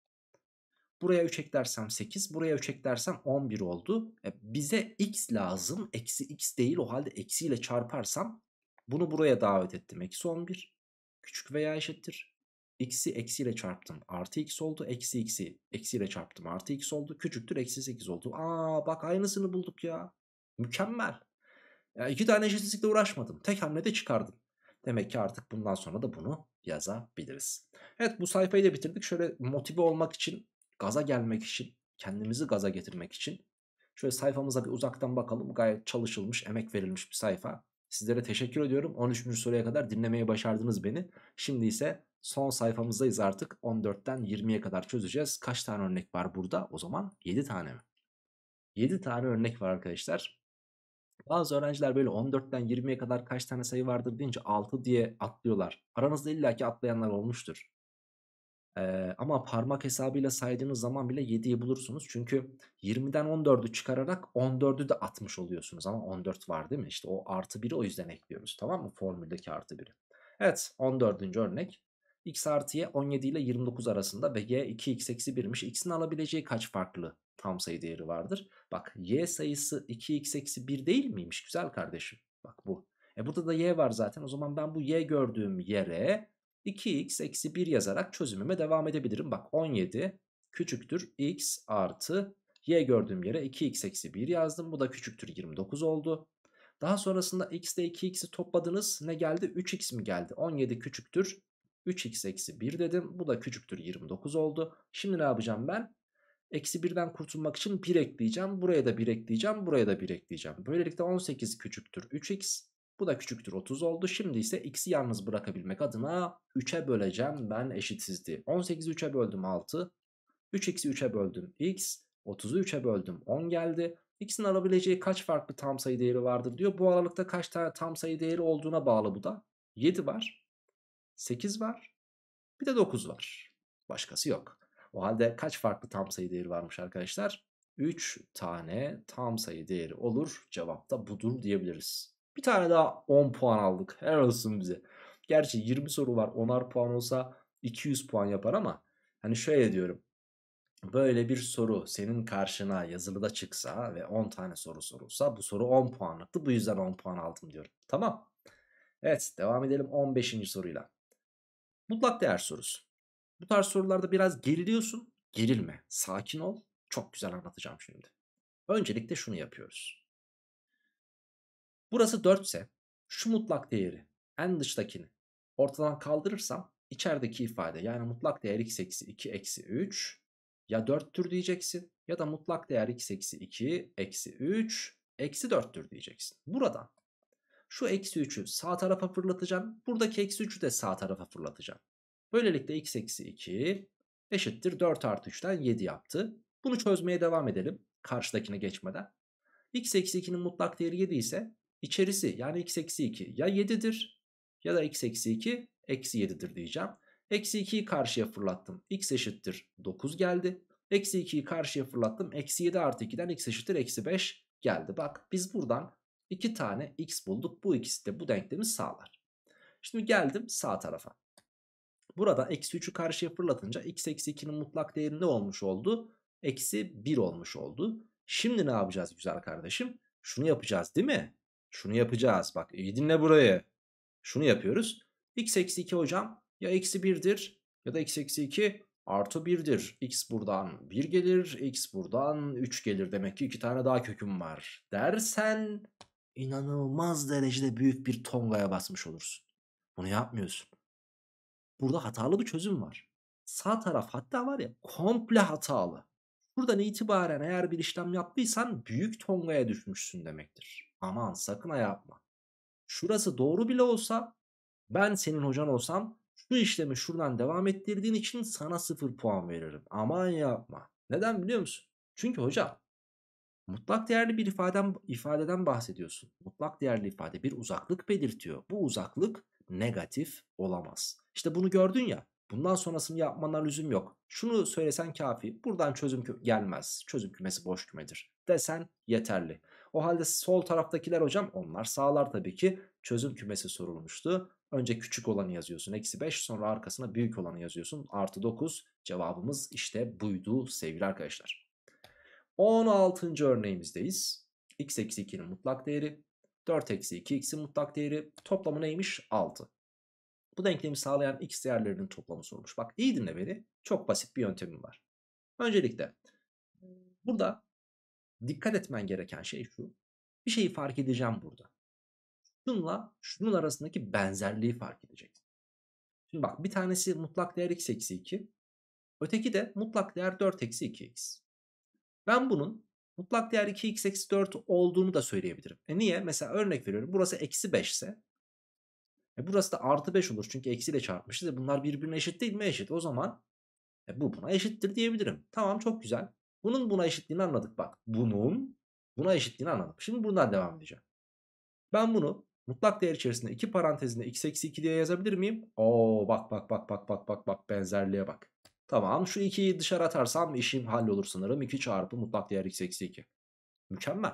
Buraya 3 eklersem 8. Buraya 3 eklersem 11 oldu. E, bize x lazım. Eksi x değil. O halde eksiyle çarparsam bunu buraya davet ettim. Eksi 11. Küçük veya eşittir. X'i eksiyle çarptım. Artı x oldu. Eksi x'i eksiyle çarptım. Artı x oldu. Küçüktür. Eksi 8 oldu. Aa bak aynısını bulduk ya. Mükemmel. Ya iki tane eşitsizlikle uğraşmadım. Tek hamlede çıkardım. Demek ki artık bundan sonra da bunu yazabiliriz. Evet bu sayfayı da bitirdik. Şöyle motive olmak için gaza gelmek için, kendimizi gaza getirmek için şöyle sayfamıza bir uzaktan bakalım. Gayet çalışılmış, emek verilmiş bir sayfa. Sizlere teşekkür ediyorum. 13. soruya kadar dinlemeye başardınız beni. Şimdi ise son sayfamızdayız artık. 14'ten 20'ye kadar çözeceğiz. Kaç tane örnek var burada? O zaman 7 tane mi? 7 tane örnek var arkadaşlar. Bazı öğrenciler böyle 14'ten 20'ye kadar kaç tane sayı vardır deyince 6 diye atlıyorlar. Aranızda illaki atlayanlar olmuştur ama parmak hesabıyla saydığınız zaman bile 7'yi bulursunuz. Çünkü 20'den 14'ü çıkararak 14'ü de atmış oluyorsunuz. Ama 14 var değil mi? İşte o artı 1'i o yüzden ekliyoruz. Tamam mı? Formüldeki artı 1'i. Evet 14. örnek. X artı y 17 ile 29 arasında ve y 2x eksi 1'miş. X'in alabileceği kaç farklı tam sayı değeri vardır? Bak y sayısı 2x eksi 1 değil miymiş güzel kardeşim? Bak bu. E burada da y var zaten. O zaman ben bu y gördüğüm yere 2x eksi 1 yazarak çözümüme devam edebilirim. Bak 17 küçüktür x artı y gördüğüm yere 2x eksi 1 yazdım. Bu da küçüktür 29 oldu. Daha sonrasında x ile 2x'i topladınız. Ne geldi? 3x mi geldi? 17 küçüktür 3x eksi 1 dedim. Bu da küçüktür 29 oldu. Şimdi ne yapacağım ben? Eksi 1'den kurtulmak için 1 ekleyeceğim. Buraya da 1 ekleyeceğim. Buraya da 1 ekleyeceğim. Böylelikle 18 küçüktür 3x. Bu da küçüktür 30 oldu. Şimdi ise x'i yalnız bırakabilmek adına 3'e böleceğim ben eşitsizliği. 18'i 3'e böldüm 6. 3x'i 3'e böldüm x. 30'u 3'e böldüm 10 geldi. X'in alabileceği kaç farklı tam sayı değeri vardır diyor. Bu aralıkta kaç tane tam sayı değeri olduğuna bağlı bu da. 7 var. 8 var. Bir de 9 var. Başkası yok. O halde kaç farklı tam sayı değeri varmış arkadaşlar? 3 tane tam sayı değeri olur. Cevap da budur diyebiliriz. Bir tane daha 10 puan aldık. Helal olsun bize. Gerçi 20 soru var. 10'ar puan olsa 200 puan yapar ama hani şöyle diyorum. Böyle bir soru senin karşına yazılıda çıksa ve 10 tane soru sorulsa bu soru 10 puanlıktı. Bu yüzden 10 puan aldım diyorum. Tamam. Evet devam edelim 15. soruyla. Mutlak değer sorusu. Bu tarz sorularda biraz geriliyorsun. Gerilme. Sakin ol. Çok güzel anlatacağım şimdi. Öncelikle şunu yapıyoruz. Burası 4 ise şu mutlak değeri en dıştakini ortadan kaldırırsam içerideki ifade yani mutlak değer x eksi 2 eksi 3 ya 4'tür diyeceksin ya da mutlak değer x eksi 2 eksi 3 eksi 4'tür diyeceksin. Buradan şu eksi 3'ü sağ tarafa fırlatacağım. Buradaki eksi 3'ü de sağ tarafa fırlatacağım. Böylelikle x eksi 2 eşittir 4 artı 3'ten 7 yaptı. Bunu çözmeye devam edelim karşıdakine geçmeden. x eksi 2'nin mutlak değeri 7 ise içerisi yani x eksi 2 ya 7'dir ya da x eksi 2 eksi 7'dir diyeceğim. Eksi 2'yi karşıya fırlattım. X eşittir 9 geldi. Eksi 2'yi karşıya fırlattım. Eksi 7 artı 2'den x eşittir eksi 5 geldi. Bak biz buradan 2 tane x bulduk. Bu ikisi de bu denklemi sağlar. Şimdi geldim sağ tarafa. Burada eksi 3'ü karşıya fırlatınca x eksi 2'nin mutlak değeri ne olmuş oldu? Eksi 1 olmuş oldu. Şimdi ne yapacağız güzel kardeşim? Şunu yapacağız değil mi? Şunu yapacağız. Bak iyi dinle burayı. Şunu yapıyoruz. X eksi 2 hocam ya eksi 1'dir ya da x eksi 2 artı 1'dir. X buradan 1 gelir. X buradan 3 gelir. Demek ki 2 tane daha köküm var dersen inanılmaz derecede büyük bir tongaya basmış olursun. Bunu yapmıyorsun. Burada hatalı bir çözüm var. Sağ taraf hatta var ya komple hatalı. Buradan itibaren eğer bir işlem yaptıysan büyük tongaya düşmüşsün demektir. Aman sakın ha yapma. Şurası doğru bile olsa ben senin hocan olsam şu işlemi şuradan devam ettirdiğin için sana 0 puan veririm. Aman yapma. Neden biliyor musun? Çünkü hocam mutlak değerli bir ifaden ifadeden bahsediyorsun. Mutlak değerli ifade bir uzaklık belirtiyor. Bu uzaklık negatif olamaz. İşte bunu gördün ya. Bundan sonrasını yapmana lüzum yok. Şunu söylesen kafi. Buradan çözüm gelmez. Çözüm kümesi boş kümedir. Desen yeterli. O halde sol taraftakiler hocam onlar sağlar tabii ki. Çözüm kümesi sorulmuştu. Önce küçük olanı yazıyorsun eksi 5 sonra arkasına büyük olanı yazıyorsun artı 9 cevabımız işte buydu sevgili arkadaşlar. 16. örneğimizdeyiz. x eksi 2'nin mutlak değeri 4 eksi 2 x'in mutlak değeri toplamı neymiş 6. Bu denklemi sağlayan x değerlerinin toplamı sorulmuş. Bak iyi dinle beni çok basit bir yöntemim var. Öncelikle burada dikkat etmen gereken şey şu. Bir şeyi fark edeceğim burada. Şununla şunun arasındaki benzerliği fark edeceksin. Şimdi bak bir tanesi mutlak değer x eksi 2. Öteki de mutlak değer 4 eksi 2x. Ben bunun mutlak değer 2x eksi 4 olduğunu da söyleyebilirim. E niye? Mesela örnek veriyorum. Burası eksi 5 ise e burası da artı 5 olur. Çünkü eksiyle çarpmışız. E bunlar birbirine eşit değil mi? Eşit. O zaman e bu buna eşittir diyebilirim. Tamam çok güzel. Bunun buna eşitliğini anladık bak. Bunun buna eşitliğini anladık. Şimdi buradan devam edeceğim. Ben bunu mutlak değer içerisinde iki parantezinde x eksi 2 diye yazabilir miyim? Oo bak bak bak bak bak bak bak benzerliğe bak. Tamam şu 2'yi dışarı atarsam işim hallolur sanırım. 2 çarpı mutlak değer x eksi 2. Mükemmel.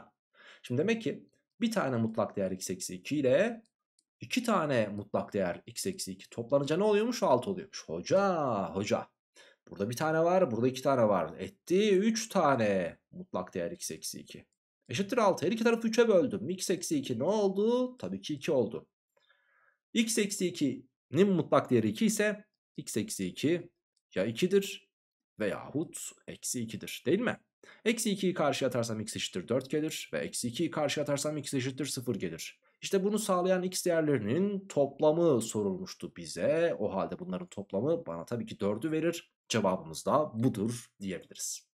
Şimdi demek ki bir tane mutlak değer x eksi 2 ile iki tane mutlak değer x eksi 2 toplanınca ne oluyormuş? 6 oluyormuş. Hoca hoca. Burada bir tane var. Burada iki tane var. Etti. Üç tane. Mutlak değer x eksi 2. Eşittir 6. Her iki tarafı 3'e böldüm. x eksi 2 ne oldu? Tabii ki 2 oldu. x eksi 2'nin mutlak değeri 2 ise x eksi 2 ya 2'dir veyahut eksi 2'dir değil mi? Eksi 2'yi karşıya atarsam x eşittir 4 gelir ve eksi 2'yi karşıya atarsam x eşittir 0 gelir. İşte bunu sağlayan x değerlerinin toplamı sorulmuştu bize. O halde bunların toplamı bana tabii ki 4'ü verir. Cevabımız da budur diyebiliriz.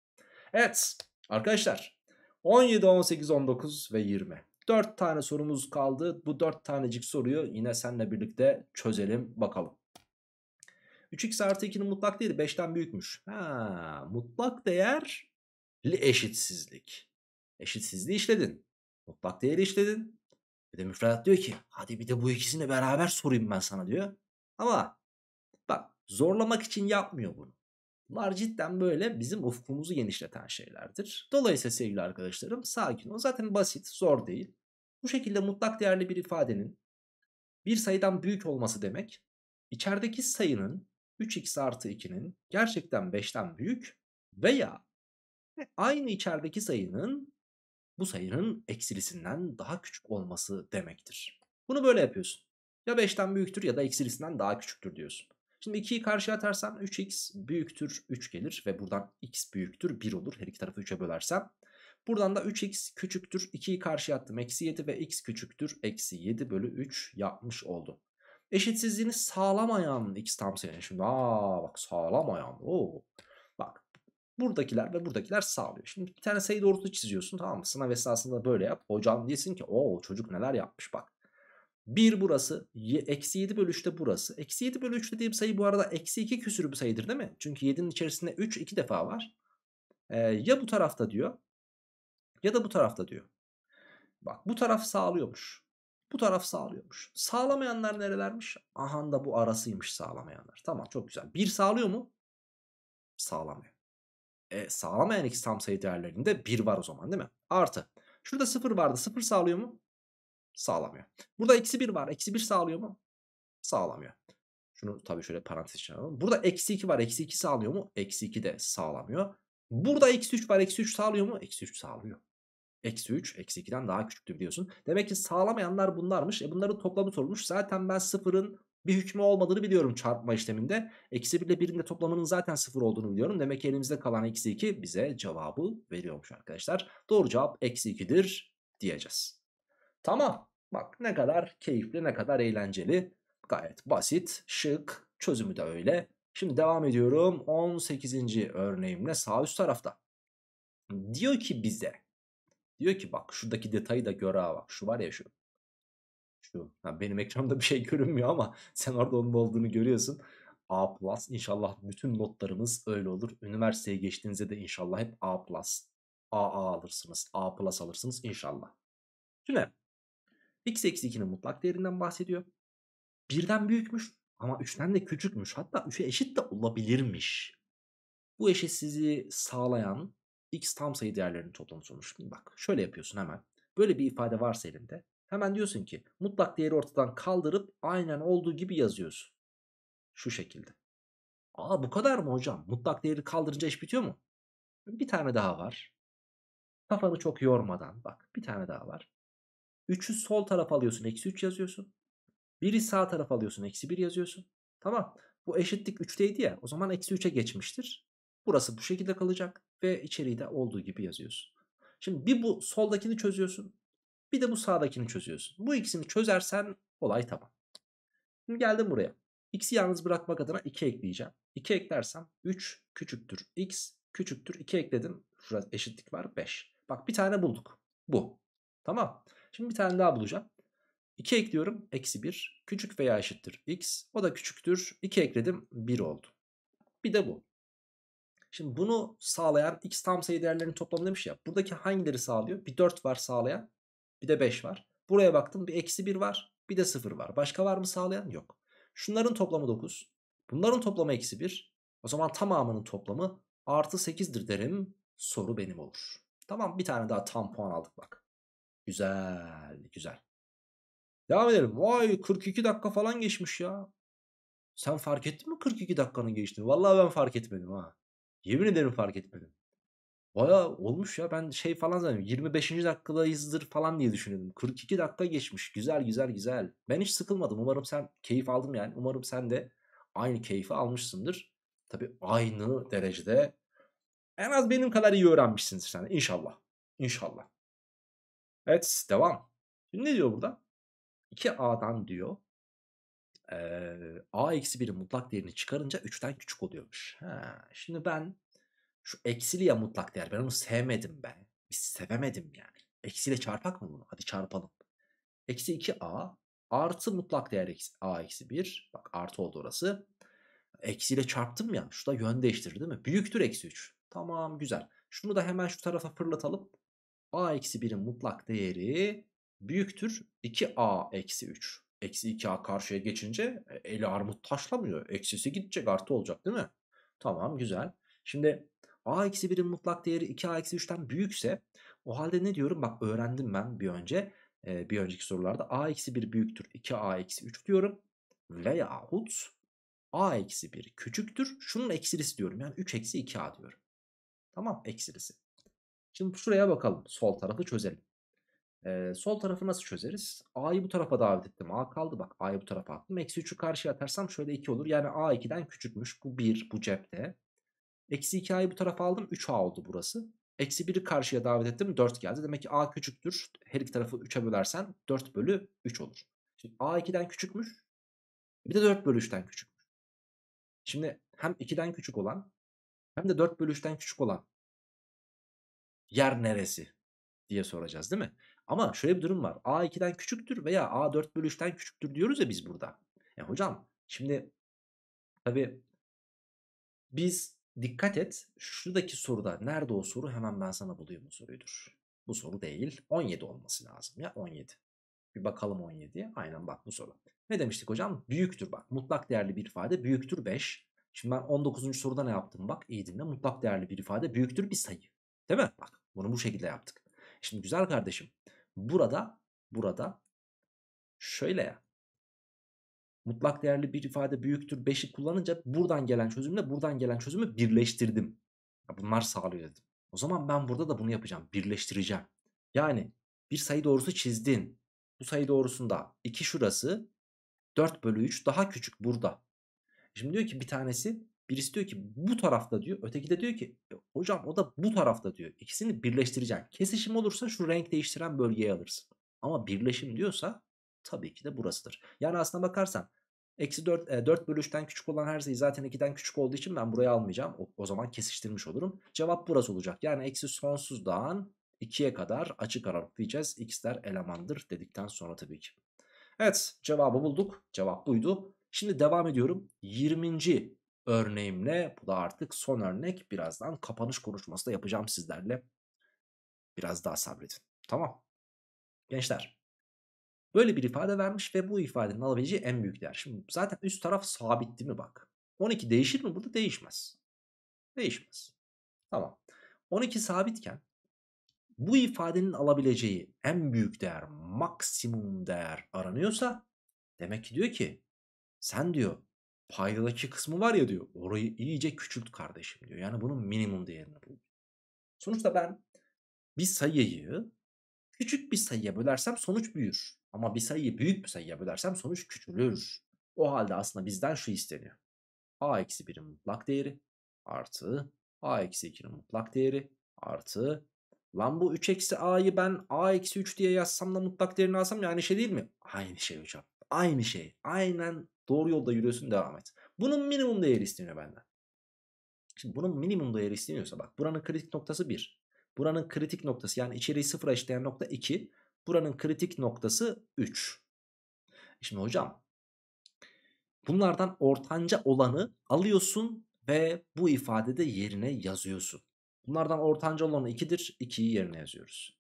Evet arkadaşlar 17, 18, 19 ve 20. 4 tane sorumuz kaldı. Bu 4 tanecik soruyu yine seninle birlikte çözelim bakalım. 3x artı 2'nin mutlak değeri 5'ten büyükmüş. Ha, mutlak değerli eşitsizlik. Eşitsizliği işledin. Mutlak değeri işledin. Bir de müfredat diyor ki hadi bir de bu ikisini beraber sorayım ben sana diyor. Ama bak zorlamak için yapmıyor bunu. Bunlar cidden böyle bizim ufkumuzu genişleten şeylerdir. Dolayısıyla sevgili arkadaşlarım sakin ol. Zaten basit, zor değil. Bu şekilde mutlak değerli bir ifadenin bir sayıdan büyük olması demek içerideki sayının 3x artı 2'nin gerçekten 5'ten büyük veya aynı içerideki sayının bu sayının eksilisinden daha küçük olması demektir. Bunu böyle yapıyorsun. Ya 5'ten büyüktür ya da eksilisinden daha küçüktür diyorsun. Şimdi 2'yi karşıya atarsam 3x büyüktür 3 gelir ve buradan x büyüktür 1 olur. Her iki tarafı 3'e bölersem. Buradan da 3x küçüktür 2'yi karşıya attım eksi 7 ve x küçüktür eksi 7 bölü 3 yapmış oldum. Eşitsizliğini sağlamayan x tam sayı. Şimdi aa bak sağlamayan. Oo. Bak buradakiler ve buradakiler sağlıyor. Şimdi bir tane sayı doğrultusu çiziyorsun tamam mı? Sınav esnasında böyle yap. Hocam diyesin ki o çocuk neler yapmış bak. 1 burası. Eksi 7 bölü 3 de burası. Eksi 7 bölü 3 dediğim sayı bu arada eksi 2 küsürü bir sayıdır değil mi? Çünkü 7'nin içerisinde 3 2 defa var. Ee, ya bu tarafta diyor. Ya da bu tarafta diyor. Bak bu taraf sağlıyormuş. Bu taraf sağlıyormuş. Sağlamayanlar nerelermiş? Aha da bu arasıymış sağlamayanlar. Tamam çok güzel. 1 sağlıyor mu? Sağlamıyor. E, sağlamayan iki tam sayı değerlerinde 1 var o zaman değil mi? Artı. Şurada 0 vardı. 0 sağlıyor mu? Sağlamıyor. Burada eksi 1 var. Eksi 1 sağlıyor mu? Sağlamıyor. Şunu tabii şöyle parantez içine Burada eksi 2 var. Eksi 2 sağlıyor mu? Eksi 2 de sağlamıyor. Burada eksi 3 var. Eksi 3 sağlıyor mu? Eksi 3 sağlıyor. Eksi 3, eksi 2'den daha küçüktür biliyorsun. Demek ki sağlamayanlar bunlarmış. E bunların toplamı sorulmuş. Zaten ben sıfırın bir hükmü olmadığını biliyorum çarpma işleminde. Eksi 1 ile 1'in de toplamının zaten sıfır olduğunu biliyorum. Demek ki elimizde kalan eksi 2 bize cevabı veriyormuş arkadaşlar. Doğru cevap eksi 2'dir diyeceğiz. Tamam. Bak ne kadar keyifli ne kadar eğlenceli. Gayet basit, şık, çözümü de öyle. Şimdi devam ediyorum 18. örneğimle sağ üst tarafta. Diyor ki bize. Diyor ki bak şuradaki detayı da gör ha bak şu var ya şu. Şu ha, benim ekranımda bir şey görünmüyor ama sen orada onun olduğunu görüyorsun. A plus inşallah bütün notlarımız öyle olur. Üniversiteye geçtiğinizde de inşallah hep A plus. AA alırsınız. A plus alırsınız inşallah. Şimdi X eksi 2'nin mutlak değerinden bahsediyor. Birden büyükmüş ama 3'ten de küçükmüş. Hatta 3'e eşit de olabilirmiş. Bu eşitsizliği sağlayan x tam sayı değerlerinin toplamı sonuç. bak şöyle yapıyorsun hemen. Böyle bir ifade varsa elinde. Hemen diyorsun ki mutlak değeri ortadan kaldırıp aynen olduğu gibi yazıyorsun. Şu şekilde. Aa bu kadar mı hocam? Mutlak değeri kaldırınca iş bitiyor mu? Bir tane daha var. Kafanı çok yormadan bak bir tane daha var. 3'ü sol taraf alıyorsun. Eksi 3 yazıyorsun. 1'i sağ taraf alıyorsun. Eksi 1 yazıyorsun. Tamam. Bu eşitlik 3'teydi ya. O zaman eksi 3'e geçmiştir. Burası bu şekilde kalacak. Ve içeriği de olduğu gibi yazıyorsun. Şimdi bir bu soldakini çözüyorsun. Bir de bu sağdakini çözüyorsun. Bu ikisini çözersen olay tamam. Şimdi geldim buraya. X'i yalnız bırakmak adına 2 ekleyeceğim. 2 eklersem 3 küçüktür x küçüktür 2 ekledim. Şurada eşitlik var 5. Bak bir tane bulduk. Bu. Tamam. Şimdi bir tane daha bulacağım. 2 ekliyorum. Eksi 1. Küçük veya eşittir x. O da küçüktür. 2 ekledim. 1 oldu. Bir de bu. Şimdi bunu sağlayan x tam sayı değerlerinin toplamı demiş ya. Buradaki hangileri sağlıyor? Bir 4 var sağlayan. Bir de 5 var. Buraya baktım. Bir eksi 1 var. Bir de 0 var. Başka var mı sağlayan? Yok. Şunların toplamı 9. Bunların toplamı eksi 1. O zaman tamamının toplamı artı 8'dir derim. Soru benim olur. Tamam bir tane daha tam puan aldık bak. Güzel, güzel. Devam edelim. Vay 42 dakika falan geçmiş ya. Sen fark ettin mi 42 dakikanın geçtiğini? Vallahi ben fark etmedim ha. Yemin ederim fark etmedim. Baya olmuş ya ben şey falan zannediyorum 25. dakikadayızdır falan diye düşünüyordum. 42 dakika geçmiş güzel güzel güzel. Ben hiç sıkılmadım umarım sen keyif aldım yani. Umarım sen de aynı keyfi almışsındır. Tabi aynı derecede en az benim kadar iyi öğrenmişsiniz sen inşallah. İnşallah. Evet devam. Şimdi ne diyor burada? 2A'dan diyor ee, A eksi 1'in mutlak değerini çıkarınca 3'ten küçük oluyormuş. Ha, şimdi ben şu eksili ya mutlak değer ben onu sevmedim ben. Biz sevemedim yani. Eksiyle çarpak mı bunu? Hadi çarpalım. Eksi 2A artı mutlak değer eksi, A eksi 1. Bak artı oldu orası. Eksiyle çarptım ya. Şu da yön değiştirir değil mi? Büyüktür eksi 3. Tamam güzel. Şunu da hemen şu tarafa fırlatalım a-1'in eksi mutlak değeri büyüktür 2a eksi 3. Eksi 2a karşıya geçince e, eli armut taşlamıyor. Eksisi gidecek artı olacak değil mi? Tamam güzel. Şimdi a eksi 1'in mutlak değeri 2a eksi 3'ten büyükse o halde ne diyorum? Bak öğrendim ben bir önce e, bir önceki sorularda a eksi 1 büyüktür 2a eksi 3 diyorum. Veyahut a eksi 1 küçüktür şunun eksilisi diyorum. Yani 3 eksi 2a diyorum. Tamam eksilisi. Şimdi şuraya bakalım. Sol tarafı çözelim. Ee, sol tarafı nasıl çözeriz? A'yı bu tarafa davet ettim. A kaldı bak. A'yı bu tarafa attım. Eksi 3'ü karşıya atarsam şöyle 2 olur. Yani A 2'den küçükmüş. Bu 1 bu cepte. Eksi 2A'yı bu tarafa aldım. 3A oldu burası. Eksi 1'i karşıya davet ettim. 4 geldi. Demek ki A küçüktür. Her iki tarafı 3'e bölersen 4 bölü 3 olur. Şimdi A 2'den küçükmüş. Bir de 4 bölü 3'ten küçükmüş. Şimdi hem 2'den küçük olan hem de 4 bölü 3'ten küçük olan yer neresi diye soracağız değil mi? Ama şöyle bir durum var. A2'den küçüktür veya A4 bölü 3'ten küçüktür diyoruz ya biz burada. E hocam şimdi tabi biz dikkat et şuradaki soruda nerede o soru hemen ben sana bulayım o soruydur. Bu soru değil 17 olması lazım ya 17. Bir bakalım 17'ye aynen bak bu soru. Ne demiştik hocam? Büyüktür bak mutlak değerli bir ifade büyüktür 5. Şimdi ben 19. soruda ne yaptım bak iyi dinle mutlak değerli bir ifade büyüktür bir sayı. Değil mi? Bak bunu bu şekilde yaptık. Şimdi güzel kardeşim burada burada şöyle ya. Mutlak değerli bir ifade büyüktür 5'i kullanınca buradan gelen çözümle buradan gelen çözümü birleştirdim. bunlar sağlıyor dedim. O zaman ben burada da bunu yapacağım. Birleştireceğim. Yani bir sayı doğrusu çizdin. Bu sayı doğrusunda 2 şurası 4 bölü 3 daha küçük burada. Şimdi diyor ki bir tanesi Birisi diyor ki bu tarafta diyor. Öteki de diyor ki e, hocam o da bu tarafta diyor. İkisini birleştireceğim. Kesişim olursa şu renk değiştiren bölgeyi alırsın. Ama birleşim diyorsa tabii ki de burasıdır. Yani aslına bakarsan Eksi 4, e, 4 bölü 3'ten küçük olan her sayı şey zaten 2'den küçük olduğu için ben burayı almayacağım. O, o zaman kesiştirmiş olurum. Cevap burası olacak. Yani eksi sonsuzdan 2'ye kadar açık aralık diyeceğiz. X'ler elemandır dedikten sonra tabii ki. Evet cevabı bulduk. Cevap buydu. Şimdi devam ediyorum. 20 örneğimle. Bu da artık son örnek. Birazdan kapanış konuşması da yapacağım sizlerle. Biraz daha sabredin. Tamam. Gençler. Böyle bir ifade vermiş ve bu ifadenin alabileceği en büyük değer. Şimdi zaten üst taraf sabit değil mi bak. 12 değişir mi? Burada değişmez. Değişmez. Tamam. 12 sabitken bu ifadenin alabileceği en büyük değer, maksimum değer aranıyorsa demek ki diyor ki sen diyor paydadaki kısmı var ya diyor. Orayı iyice küçült kardeşim diyor. Yani bunun minimum değerini bul. Sonuçta ben bir sayıyı küçük bir sayıya bölersem sonuç büyür. Ama bir sayıyı büyük bir sayıya bölersem sonuç küçülür. O halde aslında bizden şu isteniyor. a eksi 1'in mutlak değeri artı a eksi 2'nin mutlak değeri artı lan bu 3 eksi a'yı ben a eksi 3 diye yazsam da mutlak değerini alsam yani şey değil mi? Aynı şey hocam. Aynı şey. Aynen Doğru yolda yürüyorsun devam et. Bunun minimum değeri isteniyor benden. Şimdi bunun minimum değeri isteniyorsa bak buranın kritik noktası 1. Buranın kritik noktası yani içeriği sıfıra eşitleyen nokta 2. Buranın kritik noktası 3. Şimdi hocam bunlardan ortanca olanı alıyorsun ve bu ifadede yerine yazıyorsun. Bunlardan ortanca olanı 2'dir. 2'yi yerine yazıyoruz.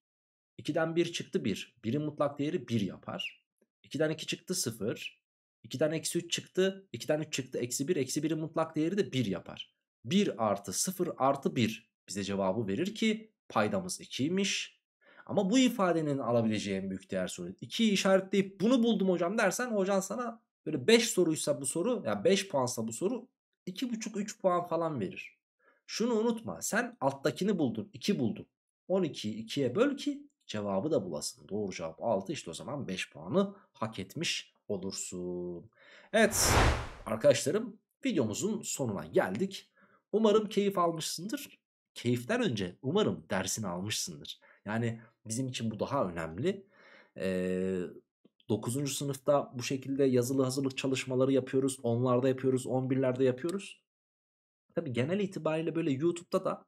2'den 1 çıktı 1. 1'in mutlak değeri 1 yapar. 2'den 2 çıktı 0. 2'den eksi 3 çıktı. 2'den 3 çıktı. Eksi 1. Eksi 1'in mutlak değeri de 1 yapar. 1 artı 0 artı 1 bize cevabı verir ki paydamız 2'ymiş. Ama bu ifadenin alabileceği en büyük değer soru. 2'yi işaretleyip bunu buldum hocam dersen hocam sana böyle 5 soruysa bu soru ya yani 5 puansa bu soru 2,5-3 puan falan verir. Şunu unutma sen alttakini buldun 2 buldun. 12'yi 2'ye böl ki cevabı da bulasın. Doğru cevap 6 işte o zaman 5 puanı hak etmiş olursun. Evet arkadaşlarım videomuzun sonuna geldik. Umarım keyif almışsındır. Keyiften önce umarım dersini almışsındır. Yani bizim için bu daha önemli. Ee, 9. sınıfta bu şekilde yazılı hazırlık çalışmaları yapıyoruz. Onlarda yapıyoruz, 11'lerde yapıyoruz. Tabi genel itibariyle böyle YouTube'da da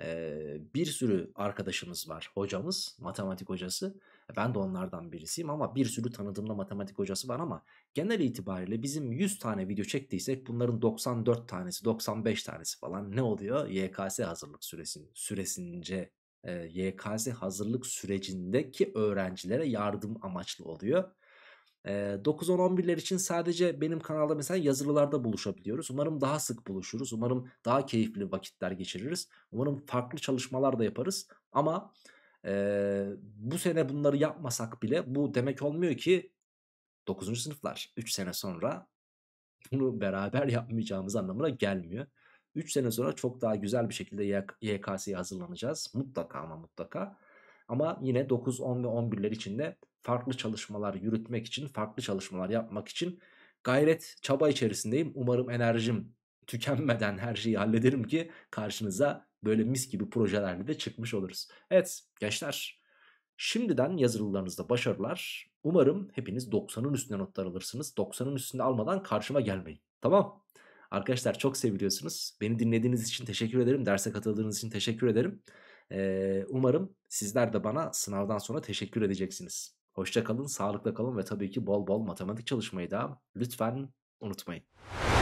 e, bir sürü arkadaşımız var. Hocamız, matematik hocası. E, ben de onlardan birisiyim ama bir sürü tanıdığımda matematik hocası var ama genel itibariyle bizim 100 tane video çektiysek bunların 94 tanesi 95 tanesi falan ne oluyor? YKS hazırlık süresin, süresince e, YKS hazırlık sürecindeki öğrencilere yardım amaçlı oluyor. 9-10-11'ler e, için sadece benim kanalda mesela yazılılarda buluşabiliyoruz. Umarım daha sık buluşuruz. Umarım daha keyifli vakitler geçiririz. Umarım farklı çalışmalar da yaparız. Ama ee, bu sene bunları yapmasak bile bu demek olmuyor ki 9. sınıflar 3 sene sonra bunu beraber yapmayacağımız anlamına gelmiyor. 3 sene sonra çok daha güzel bir şekilde YKS'ye hazırlanacağız. Mutlaka ama mutlaka. Ama yine 9, 10 ve 11'ler içinde farklı çalışmalar yürütmek için, farklı çalışmalar yapmak için gayret, çaba içerisindeyim. Umarım enerjim tükenmeden her şeyi hallederim ki karşınıza böyle mis gibi projelerle de çıkmış oluruz. Evet gençler şimdiden yazılılarınızda başarılar. Umarım hepiniz 90'ın üstüne notlar alırsınız. 90'ın üstünde almadan karşıma gelmeyin. Tamam. Arkadaşlar çok seviliyorsunuz. Beni dinlediğiniz için teşekkür ederim. Derse katıldığınız için teşekkür ederim. Ee, umarım sizler de bana sınavdan sonra teşekkür edeceksiniz. Hoşçakalın, kalın, sağlıkla kalın ve tabii ki bol bol matematik çalışmayı da lütfen unutmayın.